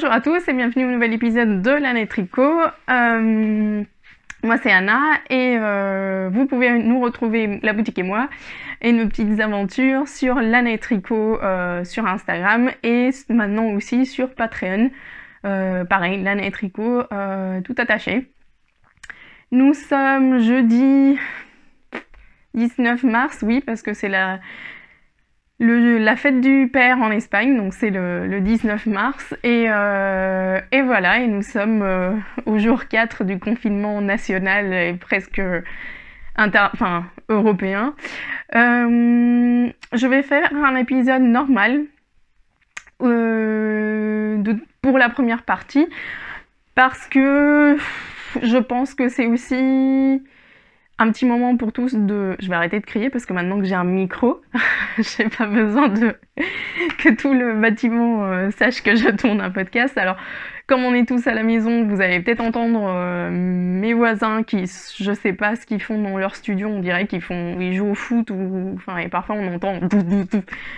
Bonjour à tous et bienvenue au nouvel épisode de l'année tricot. Euh, moi c'est Anna et euh, vous pouvez nous retrouver, la boutique et moi, et nos petites aventures sur l'année tricot euh, sur Instagram et maintenant aussi sur Patreon. pareil, l'année tricot tout attaché. Nous sommes jeudi 19 mars, oui, parce que c'est la la fête du père en Espagne, donc c'est le, 19 mars. Euh, et, voilà, et nous sommes euh, au jour 4 du confinement national et presque européen. Euh, je vais faire un épisode normal pour la première partie parce que je pense que c'est aussi un petit moment pour tous de... Je vais arrêter de crier parce que maintenant que j'ai un micro, j'ai pas besoin de... que tout le bâtiment euh, sache que je tourne un podcast. Alors, comme on est tous à la maison, vous allez peut-être entendre euh, mes voisins qui, je sais pas ce qu'ils font dans leur studio, on dirait qu'ils font... Ils jouent au foot ou... Enfin, et parfois on entend...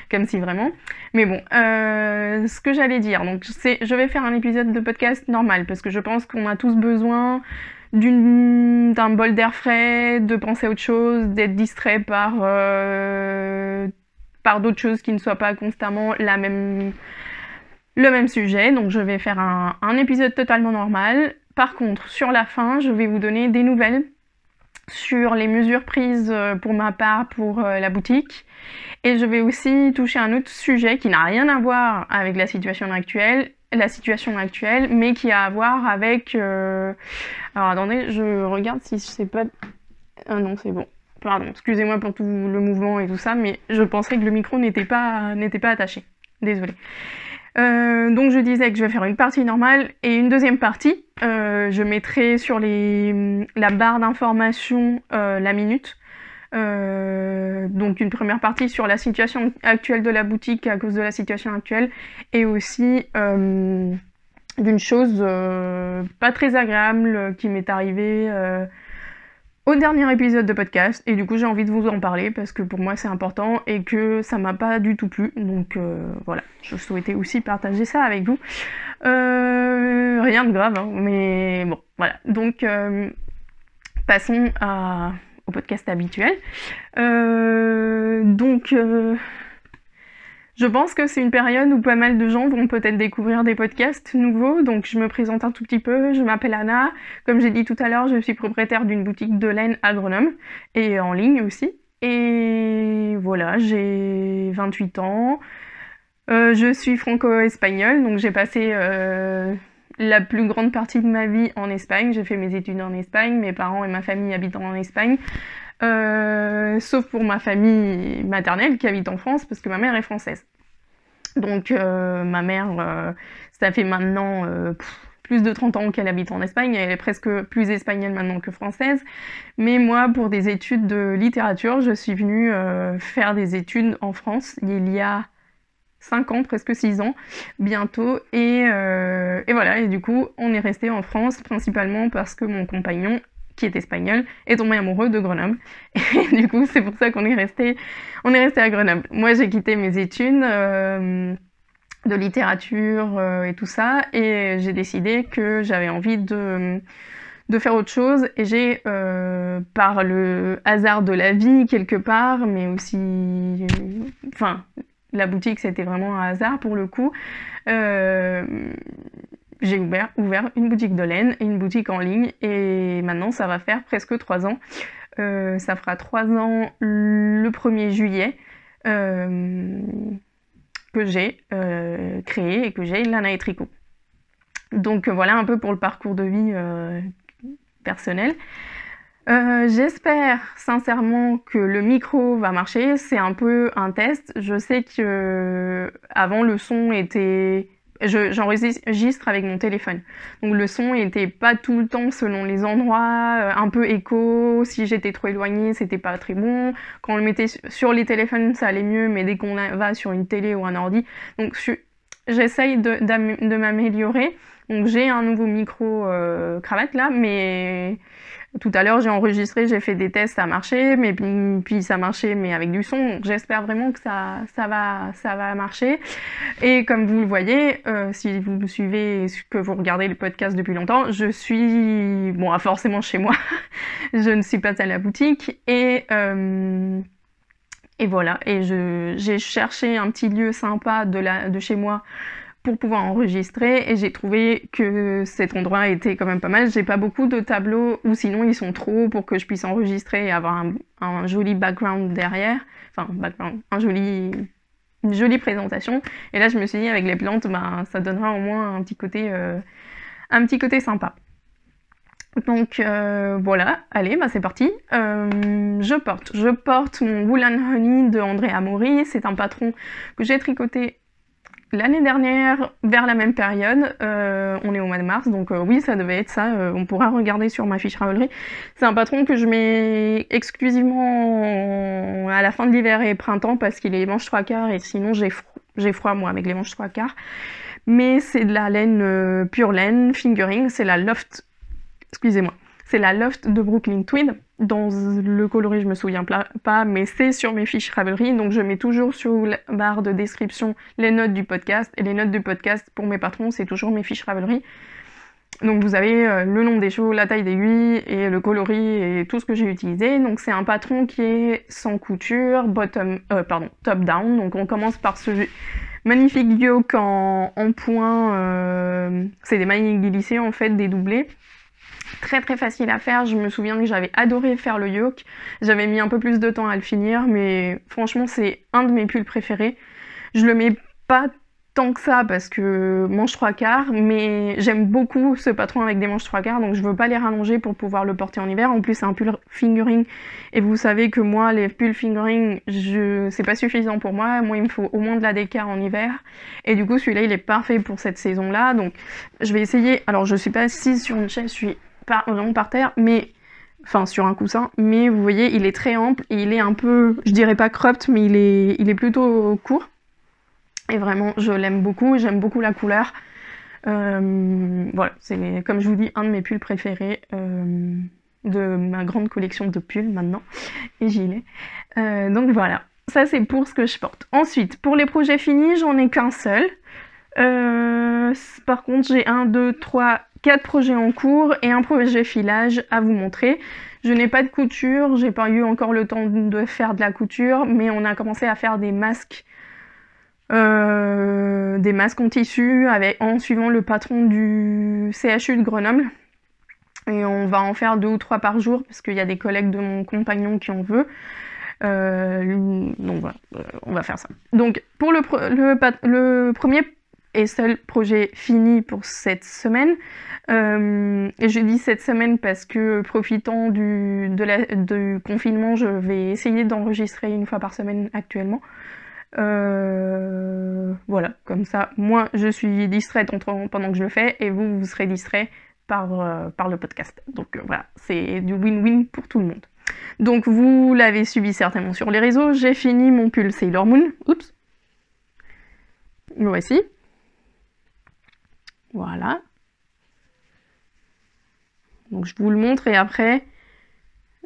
Comme si vraiment... Mais bon, euh, ce que j'allais dire, donc c'est... Je vais faire un épisode de podcast normal parce que je pense qu'on a tous besoin d'un bol d'air frais, de penser à autre chose, d'être distrait par, euh, par d'autres choses qui ne soient pas constamment la même, le même sujet. Donc je vais faire un, un épisode totalement normal. Par contre, sur la fin, je vais vous donner des nouvelles sur les mesures prises euh, pour ma part pour euh, la boutique. Et je vais aussi toucher un autre sujet qui n'a rien à voir avec la situation actuelle la situation actuelle, mais qui a à voir avec. Euh, alors attendez, je regarde si c'est pas. Ah non, c'est bon. Pardon, excusez-moi pour tout le mouvement et tout ça, mais je pensais que le micro n'était pas, pas attaché. Désolée. Euh, donc je disais que je vais faire une partie normale et une deuxième partie. Euh, je mettrai sur les, la barre d'information la minute euh, donc une première partie sur la situation actuelle de la boutique à cause de la situation actuelle et aussi euh, d'une chose euh, pas très agréable qui m'est arrivée au dernier épisode de podcast et du coup j'ai envie de vous en parler parce que pour moi c'est important et que ça m'a pas du tout plu donc voilà je souhaitais aussi partager ça avec vous rien de grave hein, mais bon voilà donc passons à au podcast habituel. Euh, donc, euh, je pense que c'est une période où pas mal de gens vont peut-être découvrir des podcasts nouveaux. Donc, je me présente un tout petit peu. Je m'appelle Anna. Comme j'ai dit tout à l'heure, je suis propriétaire d'une boutique de laine agronome et en ligne aussi. Et voilà, j'ai 28 ans. Euh, je suis franco-espagnole, donc j'ai passé la plus grande partie de ma vie en Espagne. J'ai fait mes études en Espagne, mes parents et ma famille habitant en Espagne. Euh, sauf pour ma famille maternelle qui habite en France, parce que ma mère est française. Donc euh, ma mère, euh, ça fait maintenant plus de 30 ans qu'elle habite en Espagne, elle est presque plus espagnole maintenant que française. Mais moi, pour des études de littérature, je suis venue faire des études en France il y a 5 ans, presque 6 ans bientôt. Et, euh, et voilà, et du coup, on est resté en France principalement parce que mon compagnon, qui est espagnol, est tombé amoureux de Grenoble. Et du coup, c'est pour ça qu'on est resté, on est resté à Grenoble. Moi, j'ai quitté mes études. Euh, de littérature euh, et tout ça, et j'ai décidé que j'avais envie de, de faire autre chose et j'ai par le hasard de la vie quelque part mais aussi enfin la boutique, c'était vraiment un hasard pour le coup. Euh, j'ai ouvert, une boutique de laine et une boutique en ligne. Et maintenant, ça va faire presque trois ans. Euh, ça fera trois ans le 1er juillet euh, que j'ai créé et que j'ai Lana et Tricot. Donc voilà un peu pour le parcours de vie personnel. Euh, j'espère sincèrement que le micro va marcher. C'est un peu un test. Je sais que euh, avant le son était, j'enregistre avec mon téléphone, donc le son était pas tout le temps selon les endroits, euh, un peu écho. Si j'étais trop éloignée, c'était pas très bon. Quand on le mettait sur les téléphones, ça allait mieux, mais dès qu'on va sur une télé ou un ordi, donc j'essaye de, m'améliorer. Donc j'ai un nouveau micro cravate là, mais tout à l'heure, j'ai enregistré, j'ai fait des tests, ça marchait, mais puis ça marchait, mais avec du son. J'espère vraiment que ça, ça, va, ça va marcher. Et comme vous le voyez, euh, si vous me suivez, que vous regardez le podcast depuis longtemps, je suis, bon, forcément chez moi. je ne suis pas à la boutique et euh, et voilà. Et j'ai cherché un petit lieu sympa de la, de chez moi pour pouvoir enregistrer et j'ai trouvé que cet endroit était quand même pas mal. J'ai pas beaucoup de tableaux ou sinon ils sont trop pour que je puisse enregistrer et avoir un, joli background derrière, enfin un joli une jolie présentation. Et là je me suis dit avec les plantes, bah, ça donnera au moins un petit côté euh, un petit côté sympa. Donc euh, voilà, allez, bah c'est parti. Euh, je porte, je porte mon Woolen Honey de André amory C'est un patron que j'ai tricoté L'année dernière, vers la même période, euh, on est au mois de mars, donc euh, oui, ça devait être ça. Euh, on pourra regarder sur ma fiche Ravelry. C'est un patron que je mets exclusivement à la fin de l'hiver et printemps parce qu'il est manche trois quarts et sinon j'ai froid, froid moi avec les manches trois quarts. Mais c'est de la laine pure laine, fingering, c'est la loft, excusez-moi, c'est la loft de Brooklyn Twin dans le coloris, je me souviens pas, mais c'est sur mes fiches Ravelry. Donc je mets toujours sur la barre de description les notes du podcast. Et les notes du podcast pour mes patrons, c'est toujours mes fiches Ravelry. Donc vous avez euh, le nom des chevaux, la taille d'aiguille et le coloris et tout ce que j'ai utilisé. Donc c'est un patron qui est sans couture, bottom, euh, pardon, top down. Donc on commence par ce magnifique yoke en, en point. Euh, c'est des mailles glissées en fait, des doublés très très facile à faire. Je me souviens que j'avais adoré faire le yoke. J'avais mis un peu plus de temps à le finir, mais franchement, c'est un de mes pulls préférés. Je le mets pas tant que ça parce que manche trois quarts, mais j'aime beaucoup ce patron avec des manches trois quarts, donc je veux pas les rallonger pour pouvoir le porter en hiver. En plus, c'est un pull fingering, et vous savez que moi, les pulls fingering, je... c'est pas suffisant pour moi. Moi, il me faut au moins de la décart en hiver, et du coup, celui-là, il est parfait pour cette saison-là. Donc, je vais essayer. Alors, je suis pas assise sur une chaise, je suis pas vraiment par terre, mais enfin sur un coussin, mais vous voyez, il est très ample et il est un peu, je dirais pas cropped, mais il est, il est plutôt court. Et vraiment, je l'aime beaucoup, j'aime beaucoup la couleur. Euh, voilà, c'est comme je vous dis, un de mes pulls préférés euh, de ma grande collection de pulls maintenant et gilets. Euh, donc voilà, ça c'est pour ce que je porte. Ensuite, pour les projets finis, j'en ai qu'un seul. Euh, par contre, j'ai un, deux, trois, quatre projets en cours et un projet filage à vous montrer. Je n'ai pas de couture, j'ai pas eu encore le temps de faire de la couture, mais on a commencé à faire des masques. Euh, des masques en tissu en suivant le patron du CHU de Grenoble. Et on va en faire deux ou trois par jour parce qu'il y a des collègues de mon compagnon qui en veut. Euh, donc voilà, on va faire ça. Donc pour le, le, le premier et seul projet fini pour cette semaine. Euh, et je dis cette semaine parce que euh, profitant du, confinement, je vais essayer d'enregistrer une fois par semaine actuellement. Euh, voilà, comme ça, moi je suis distraite pendant que je le fais et vous, vous serez distrait par, par le podcast. Donc voilà, c'est du win-win pour tout le monde. Donc vous l'avez suivi certainement sur les réseaux, j'ai fini mon pull Sailor Moon. Oups. Voici. Voilà. Donc je vous le montre et après,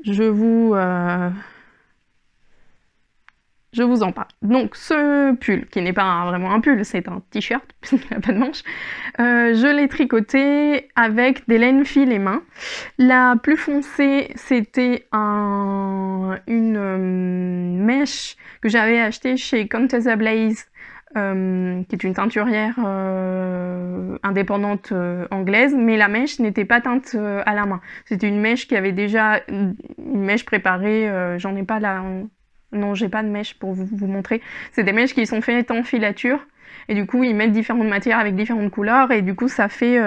je vous, euh, je vous en parle. Donc ce pull, qui n'est pas vraiment un pull, c'est un t-shirt, puisqu'il n'a pas de manche, euh, je l'ai tricoté avec des laines fil et mains. La plus foncée, c'était une euh, mèche que j'avais achetée chez Contessa Blaze euh, qui est une teinturière euh, indépendante euh, anglaise, mais la mèche n'était pas teinte à la main. C'était une mèche qui avait déjà une mèche préparée. J'en ai pas là. Non, j'ai pas de mèche pour vous, montrer. C'est des mèches qui sont faites en filature. Et du coup, ils mettent différentes matières avec différentes couleurs et du coup, ça fait,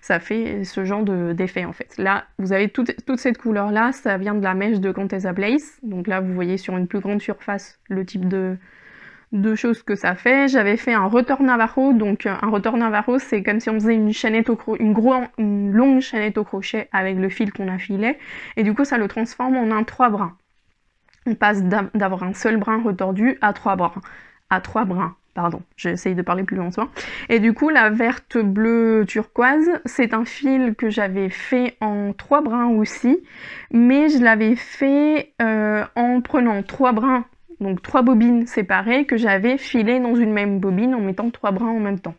ça fait ce genre d'effet en fait. Là, vous avez toute cette couleur là, ça vient de la mèche de Contessa Place. Donc là, vous voyez sur une plus grande surface le type de, deux choses que ça fait. J'avais fait un retour Navajo donc euh, un retour Navajo c'est comme si on faisait une chaînette au une, longue chaînette au crochet avec le fil qu'on a filé, et du coup ça le transforme en un trois brins. On passe d'avoir un seul brin retordu à trois brins. À trois brins pardon, j'essaye de parler plus lentement. Et du coup, la verte bleue turquoise, c'est un fil que j'avais fait en trois brins aussi, mais je l'avais fait euh, en prenant trois brins donc trois bobines séparées que j'avais filées dans une même bobine en mettant trois brins en même temps.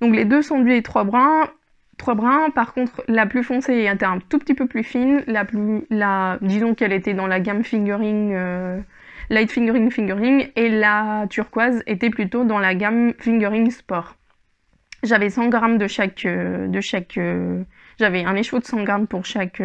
Donc les deux sont et trois brins. Trois brins, par contre la plus foncée était un tout petit peu plus fine, la plus, la, disons qu'elle était dans la gamme fingering, euh, light fingering fingering, et la turquoise était plutôt dans la gamme fingering sport. J'avais 100 grammes de chaque, euh, de chaque, euh, j'avais un écheveau de 100 grammes pour chaque,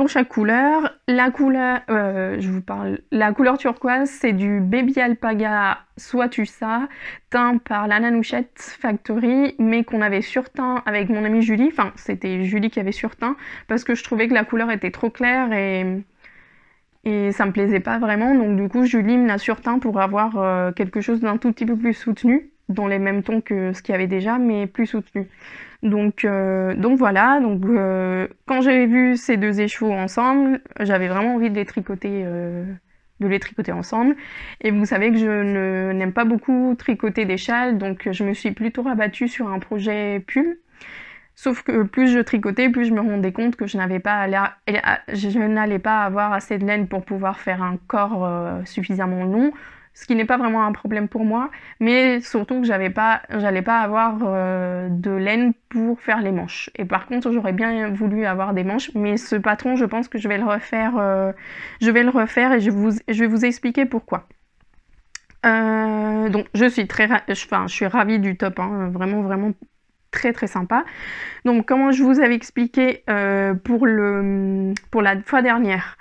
pour chaque couleur, la couleur, euh, je vous parle, la couleur turquoise, c'est du baby alpaga soit ça, teint par la Nanouchette Factory, mais qu'on avait surteint avec mon amie Julie. Enfin, c'était Julie qui avait surteint parce que je trouvais que la couleur était trop claire et et ça me plaisait pas vraiment. Donc du coup, Julie me l'a surteint pour avoir euh, quelque chose d'un tout petit peu plus soutenu, dans les mêmes tons que ce qu'il y avait déjà, mais plus soutenu. Donc, euh, donc voilà, donc, euh, quand j'avais vu ces deux échevaux ensemble, j'avais vraiment envie de les tricoter. Euh, de les tricoter ensemble. Et vous savez que je n'aime pas beaucoup tricoter des châles, donc je me suis plutôt rabattue sur un projet pull. Sauf que plus je tricotais, plus je me rendais compte que je n'avais pas ah, je n'allais pas avoir assez de laine pour pouvoir faire un corps suffisamment long ce qui n'est pas vraiment un problème pour moi, mais surtout que j'avais pas, j'allais pas avoir euh, de laine pour faire les manches. Et par contre, j'aurais bien voulu avoir des manches, mais ce patron, je pense que je vais le refaire, euh, je vais le refaire et je, vous, je vais vous expliquer pourquoi. Euh, donc, je suis très, enfin, je suis ravie du top, hein. vraiment, vraiment très très sympa. Donc comment je vous avais expliqué pour, le, pour la fois dernière,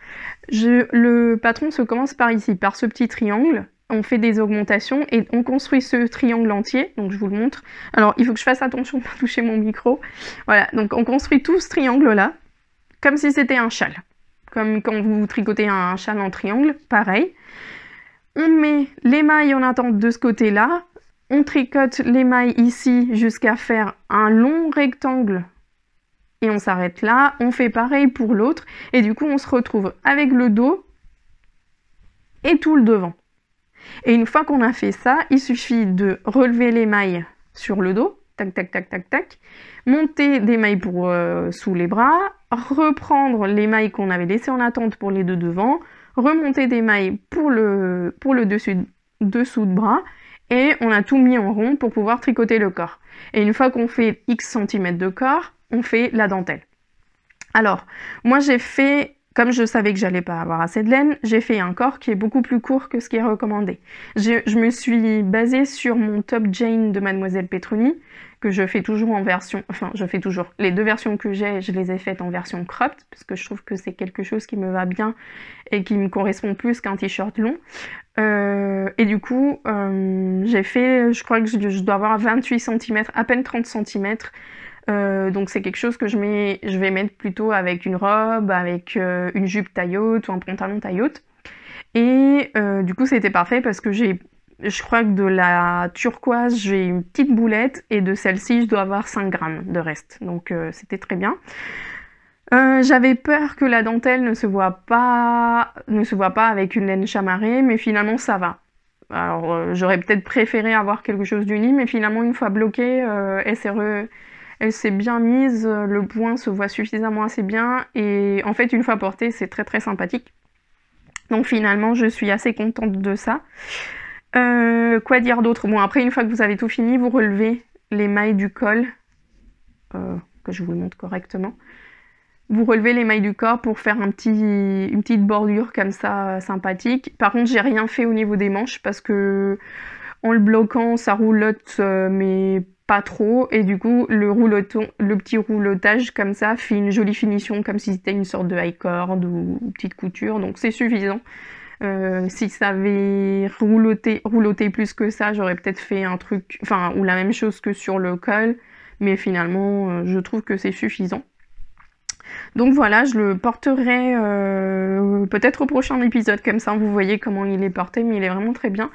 le patron se commence par ici, par ce petit triangle on fait des augmentations et on construit ce triangle entier. Donc je vous le montre. Alors il faut que je fasse attention de ne pas toucher mon micro. Voilà, donc on construit tout ce triangle-là comme si c'était un châle. Comme quand vous tricotez un châle en triangle, pareil. On met les mailles en attente de ce côté-là. On tricote les mailles ici jusqu'à faire un long rectangle et on s'arrête là. On fait pareil pour l'autre et du coup on se retrouve avec le dos et tout le devant. Et une fois qu'on a fait ça, il suffit de relever les mailles sur le dos, tac, tac, tac, tac, tac, monter des mailles pour, euh, sous les bras, reprendre les mailles qu'on avait laissées en attente pour les deux devant, remonter des mailles pour le, pour le dessus, dessous de bras, et on a tout mis en rond pour pouvoir tricoter le corps. Et une fois qu'on fait X cm de corps, on fait la dentelle. Alors, moi j'ai fait comme je savais que j'allais pas avoir assez de laine, j'ai fait un corps qui est beaucoup plus court que ce qui est recommandé. Je me suis basée sur mon top Jane de Mademoiselle Petroni, que je fais toujours en version, enfin je fais toujours, les deux versions que j'ai, je les ai faites en version cropped, parce que je trouve que c'est quelque chose qui me va bien et qui me correspond plus qu'un t-shirt long. Euh, et du coup, euh, j'ai fait, je crois que je dois avoir 28 cm, à peine 30 cm euh, donc c'est quelque chose que je, vais mettre plutôt avec une robe, avec euh, une jupe taille ou un pantalon taille haute. Et euh, du coup c'était parfait parce que je crois que de la turquoise j'ai une petite boulette et de celle-ci je dois avoir 5 grammes de reste. Donc c'était très bien. j'avais peur que la dentelle ne se voit pas, ne se voit pas avec une laine chamarrée, mais finalement ça va. Alors j'aurais peut-être préféré avoir quelque chose d'uni, mais finalement une fois bloqué, SRE elle s'est bien mise, euh, le point se voit suffisamment assez bien et en fait une fois portée, c'est très très sympathique. Donc finalement je suis assez contente de ça. Euh, quoi dire d'autre Bon après une fois que vous avez tout fini vous relevez les mailles du col, euh, que je vous le montre correctement. Vous relevez les mailles du corps pour faire un petit, une petite bordure comme ça sympathique. Par contre j'ai rien fait au niveau des manches parce que en le bloquant, ça roulotte, mais pas trop et du coup le rouloton, le petit roulotage comme ça fait une jolie finition comme si c'était une sorte de high cord ou petite couture donc c'est suffisant. Euh, si ça avait rouloté, plus que ça, j'aurais peut-être fait un truc, enfin, ou la même chose que sur le col, mais finalement, euh, je trouve que c'est suffisant. Donc voilà, je le porterai euh, peut-être au prochain épisode, comme ça vous voyez comment il est porté, mais il est vraiment très bien.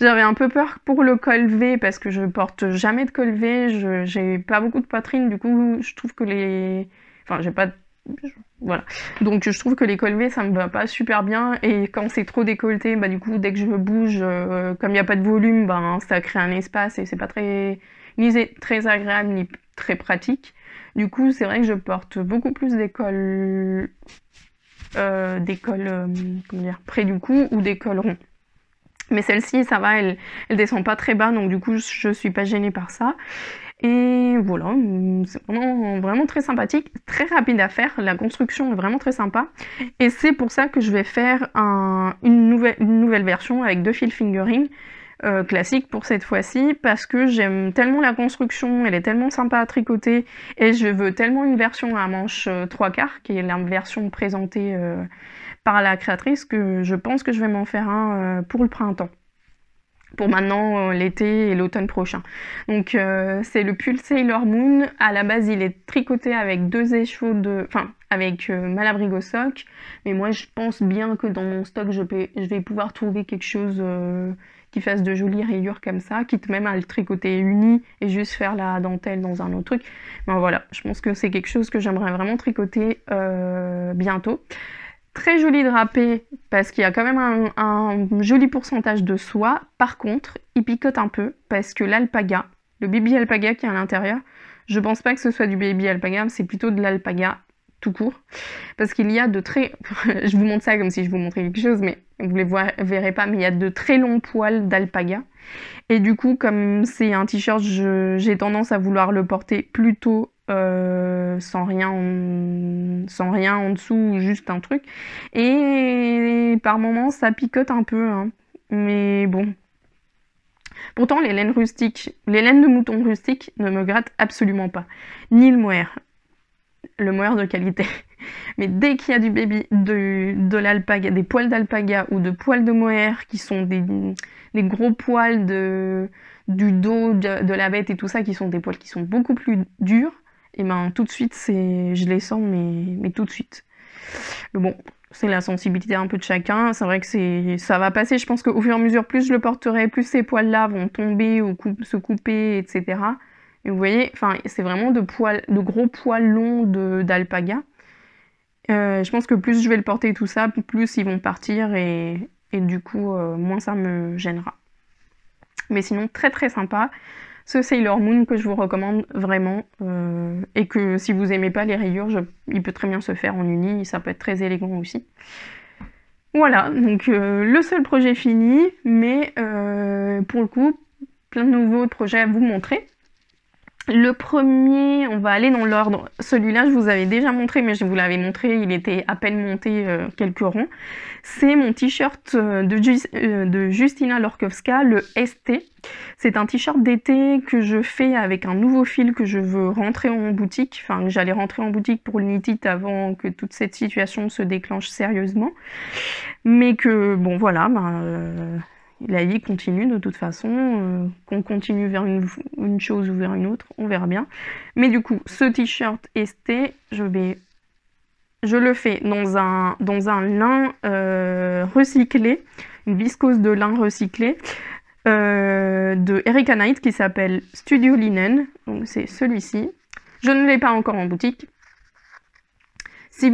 J'avais un peu peur pour le col V, parce que je porte jamais de col V, j'ai pas beaucoup de poitrine, du coup je trouve que les... Enfin, j'ai pas voilà. Donc je trouve que les V ça me va pas super bien et quand c'est trop décolleté, bah du coup dès que je me bouge, euh, comme il n'y a pas de volume, ben, ça crée un espace et c'est pas très ni très agréable ni très pratique. Du coup, c'est vrai que je porte beaucoup plus des euh, euh, près du cou ou des cols ronds. Mais celle-ci, ça va, elle, descend pas très bas, donc du coup, je suis pas gênée par ça. Et voilà, c'est vraiment, très sympathique, très rapide à faire. La construction est vraiment très sympa. Et c'est pour ça que je vais faire une, nouvelle, une nouvelle version avec deux fils fingering euh, classique pour cette fois-ci parce que j'aime tellement la construction, elle est tellement sympa à tricoter et je veux tellement une version à manche euh, trois 3 quarts qui est la version présentée euh, par la créatrice que je pense que je vais m'en faire un pour le printemps. Pour maintenant, l'été et l'automne prochain. Donc, c'est le pull Sailor Moon. À la base, il est tricoté avec deux échauds de. Enfin, avec Malabrigo Sock. Mais moi, je pense bien que dans mon stock, je vais pouvoir trouver quelque chose qui fasse de jolies rayures comme ça, quitte même à le tricoter uni et juste faire la dentelle dans un autre truc. Ben voilà, je pense que c'est quelque chose que j'aimerais vraiment tricoter euh, bientôt. Très joli drapé parce qu'il y a quand même un, un, joli pourcentage de soie. Par contre, il picote un peu parce que l'alpaga, le baby alpaga qui est à l'intérieur, je pense pas que ce soit du baby alpaga, c'est plutôt de l'alpaga tout court. Parce qu'il y a de très... je vous montre ça comme si je vous montrais quelque chose, mais vous les verrez pas, mais il y a de très longs poils d'alpaga. Et du coup, comme c'est un t-shirt, j'ai tendance à vouloir le porter plutôt euh, sans, rien en, sans rien en dessous, juste un truc. Et par moments, ça picote un peu. Hein. Mais bon. Pourtant, les laines rustiques, les laines de mouton rustiques ne me grattent absolument pas. Ni le mohair le mohair de qualité. Mais dès qu'il y a du baby, de, de l'alpaga, des poils d'alpaga ou de poils de mohair qui sont des, gros poils de, du dos de, la bête et tout ça, qui sont des poils qui sont beaucoup plus durs, et ben tout de suite c'est, je les sens mais, tout de suite. Mais bon, c'est la sensibilité un peu de chacun. C'est vrai que c'est, ça va passer. Je pense qu'au fur et à mesure, plus je le porterai, plus ces poils-là vont tomber ou se couper, etc. Et vous voyez, c'est vraiment de, poils, de gros poils longs d'alpaga. Euh, je pense que plus je vais le porter tout ça, plus ils vont partir et, du coup, euh, moins ça me gênera. Mais sinon, très très sympa. Ce Sailor Moon que je vous recommande vraiment euh, et que si vous n'aimez pas les rayures, il peut très bien se faire en uni, ça peut être très élégant aussi. Voilà, donc le seul projet fini, mais pour le coup, plein de nouveaux projets à vous montrer. Le premier, on va aller dans l'ordre. Celui-là, je vous avais déjà montré, mais je vous l'avais montré, il était à peine monté euh, quelques ronds, C'est mon t-shirt euh, euh, de, Justina Lorkowska, le ST. C'est un t-shirt d'été que je fais avec un nouveau fil que je veux rentrer en boutique, enfin que j'allais rentrer en boutique pour le Nitit avant que toute cette situation se déclenche sérieusement. Mais que, bon voilà, ben la vie continue de toute façon, euh, qu'on continue vers une, chose ou vers une autre, on verra bien. Mais du coup, ce t-shirt est, je vais, je le fais dans un, dans lin euh, recyclé, une viscose de lin recyclé euh, de Erika Knight qui s'appelle Studio Linen. Donc c'est celui-ci. Je ne l'ai pas encore en boutique, si,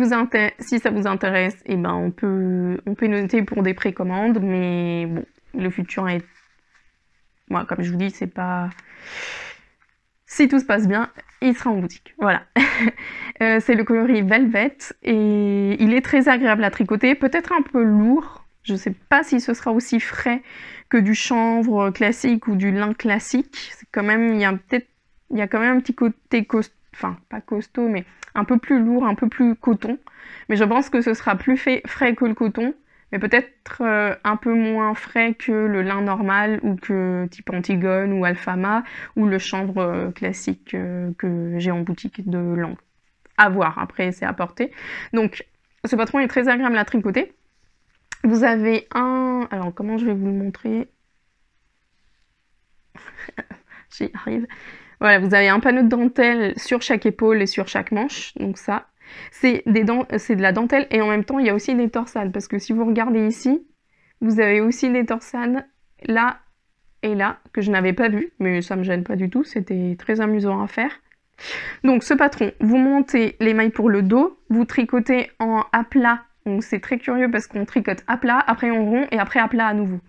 ça vous intéresse, eh ben on, peut, on peut noter pour des précommandes, mais bon, le futur est. Moi, comme je vous dis, c'est pas. Si tout se passe bien, il sera en boutique. Voilà. Euh, c'est le coloris Velvet et il est très agréable à tricoter, peut-être un peu lourd. Je ne sais pas si ce sera aussi frais que du chanvre classique ou du lin classique. quand même, il y a peut il quand même un petit côté enfin pas costaud, mais un peu plus lourd, un peu plus coton. Mais je pense que ce sera plus frais que le coton mais peut-être euh, un peu moins frais que le lin normal ou que type Antigone ou Alfama ou le chanvre euh, classique euh, que j'ai en boutique de langue. À voir, après c'est à porter. Donc ce patron est très agréable à tricoter. Vous avez un... Alors comment je vais vous le montrer J'y arrive. Voilà, vous avez un panneau de dentelle sur chaque épaule et sur chaque manche. Donc ça, euh, c'est de la dentelle et en même temps il y a aussi des torsades parce que si vous regardez ici, vous avez aussi des torsades là et là que je n'avais pas vu, mais ça me gêne pas du tout, c'était très amusant à faire. Donc ce patron, vous montez les mailles pour le dos, vous tricotez en à plat, donc c'est très curieux parce qu'on tricote à plat, après on rond et après à plat à nouveau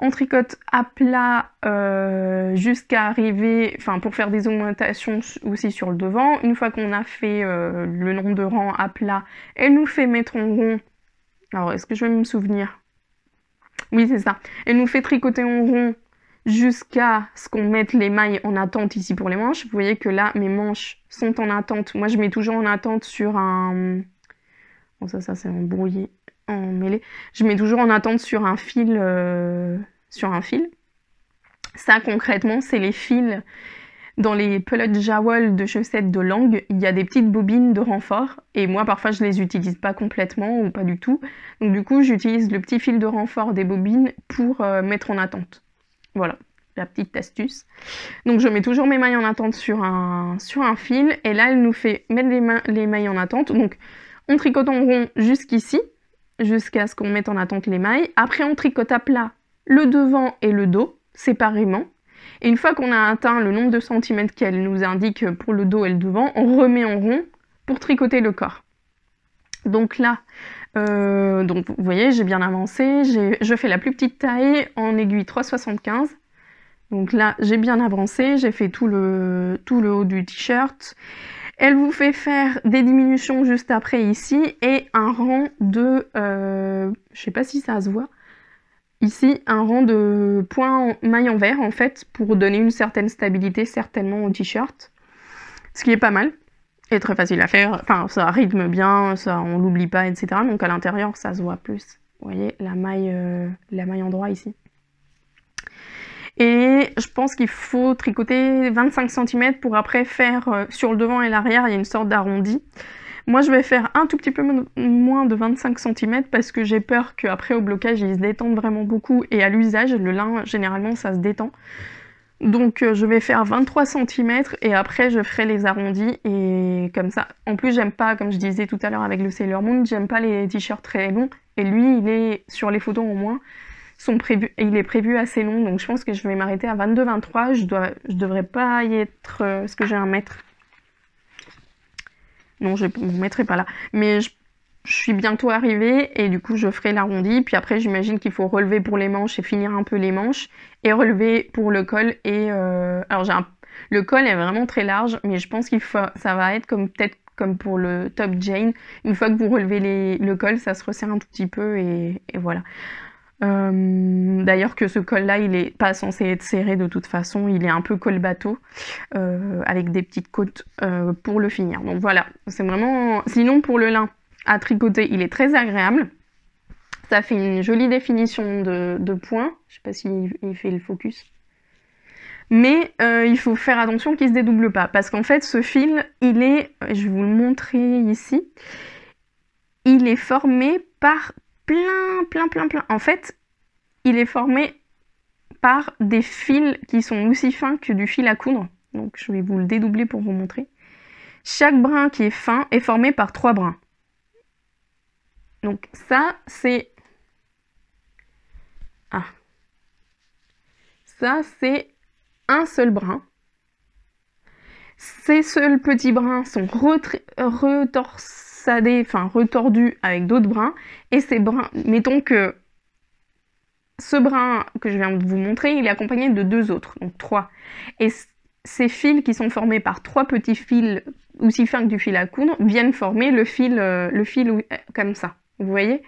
on tricote à plat euh, jusqu'à arriver, enfin pour faire des augmentations aussi sur le devant. Une fois qu'on a fait euh, le nombre de rangs à plat, elle nous fait mettre en rond. Alors est-ce que je vais me souvenir Oui c'est ça. Elle nous fait tricoter en rond jusqu'à ce qu'on mette les mailles en attente ici pour les manches. Vous voyez que là mes manches sont en attente. Moi je mets toujours en attente sur un... Bon ça ça c'est embrouillé. Je mets toujours en attente sur un fil. Euh, sur un fil. Ça, concrètement, c'est les fils. Dans les pelotes jawal de chaussettes de langue, il y a des petites bobines de renfort. Et moi, parfois, je les utilise pas complètement ou pas du tout. Donc, du coup, j'utilise le petit fil de renfort des bobines pour euh, mettre en attente. Voilà, la petite astuce. Donc, je mets toujours mes mailles en attente sur un, sur un fil. Et là, elle nous fait mettre les, les mailles en attente. Donc, on tricote en rond jusqu'ici jusqu'à ce qu'on mette en attente les mailles. Après, on tricote à plat le devant et le dos séparément. Et une fois qu'on a atteint le nombre de centimètres qu'elle nous indique pour le dos et le devant, on remet en rond pour tricoter le corps. Donc là, euh, donc vous voyez, j'ai bien avancé. Je fais la plus petite taille en aiguille 3,75. Donc là, j'ai bien avancé, j'ai fait tout le, tout le haut du t-shirt. Elle vous fait faire des diminutions juste après ici et un rang de, je euh, je sais pas si ça se voit, ici un rang de points maille en vert en fait pour donner une certaine stabilité certainement au t-shirt, ce qui est pas mal et très facile à faire. Enfin ça rythme bien, ça on l'oublie pas etc. Donc à l'intérieur ça se voit plus. Vous voyez la maille, euh, la maille en droit ici. Et je pense qu'il faut tricoter 25 cm pour après faire euh, sur le devant et l'arrière, il y a une sorte d'arrondi. Moi, je vais faire un tout petit peu moins de 25 cm parce que j'ai peur qu'après au blocage, il se détende vraiment beaucoup et à l'usage, le lin, généralement, ça se détend. Donc euh, je vais faire 23 cm et après je ferai les arrondis et comme ça. En plus j'aime pas, comme je disais tout à l'heure avec le Sailor Moon, j'aime pas les t-shirts très longs et lui il est sur les photos au moins il est prévu assez long, donc je pense que je vais m'arrêter à 22-23. Je dois, devrais pas y être, est-ce euh, que j'ai un mètre. Non, je ne n'est pas là. Mais je, suis bientôt arrivée et du coup, je ferai l'arrondi. Puis après, j'imagine qu'il faut relever pour les manches et finir un peu les manches et relever pour le col. Et euh, alors, j'ai le col est vraiment très large, mais je pense qu'il faut, ça va être comme peut-être comme pour le top Jane. Une fois que vous relevez le col, ça se resserre un tout petit peu et voilà. Euh, d'ailleurs que ce col-là, il n'est pas censé être serré de toute façon, il est un peu col bateau, euh, avec des petites côtes euh, pour le finir. Donc voilà, c'est vraiment... Sinon pour le lin à tricoter, il est très agréable. Ça fait une jolie définition de, points. Je sais pas s'il fait le focus. Mais il faut faire attention qu'il se dédouble pas, parce qu'en fait ce fil, il est, je vous le montrer ici, il est formé par plein, plein, plein, plein. En fait, il est formé par des fils qui sont aussi fins que du fil à coudre. Donc je vais vous le dédoubler pour vous montrer. Chaque brin qui est fin est formé par trois brins. Donc ça, c'est... Ah. Ça, c'est un seul brin. Ces seuls petits brins sont retorsés des enfin retordu avec d'autres brins. Et ces brins, mettons que ce brin que je viens de vous montrer, il est accompagné de deux autres, donc trois. Et ces fils qui sont formés par trois petits fils aussi fins que du fil à coudre viennent former le fil, euh, le fil euh, comme ça. Vous voyez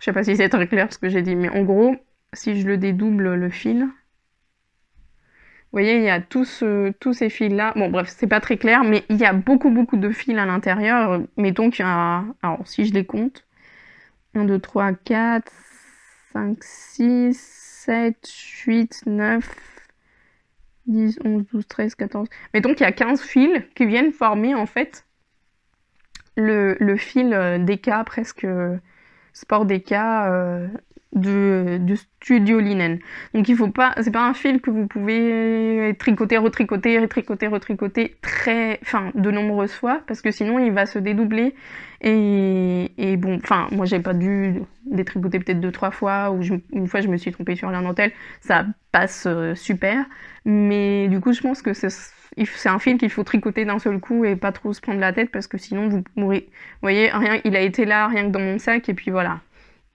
Je sais pas si c'est très clair ce que j'ai dit, mais en gros, si je le dédouble le fil, vous voyez, il y a euh, tous ces fils-là. Bon, bref, c'est pas très clair, mais il y a beaucoup, beaucoup de fils à l'intérieur. Mettons qu'il y a. Alors, si je les compte 1, 2, 3, 4, 5, 6, 7, 8, 9, 10, 11, 12, 13, 14. donc, il y a 15 fils qui viennent former, en fait, le, fil euh, DK, presque. Euh, sport DK de, studio linen. Donc il faut pas, c'est pas un fil que vous pouvez tricoter, retricoter, retricoter, retricoter très, enfin de nombreuses fois parce que sinon il va se dédoubler et, bon, enfin moi j'ai pas dû détricoter peut-être deux trois fois ou une fois je me suis trompée sur la dentelle, ça passe euh, super, mais du coup je pense que c'est un fil qu'il faut tricoter d'un seul coup et pas trop se prendre la tête parce que sinon vous mourrez. Vous voyez, rien, il a été là rien que dans mon sac et puis voilà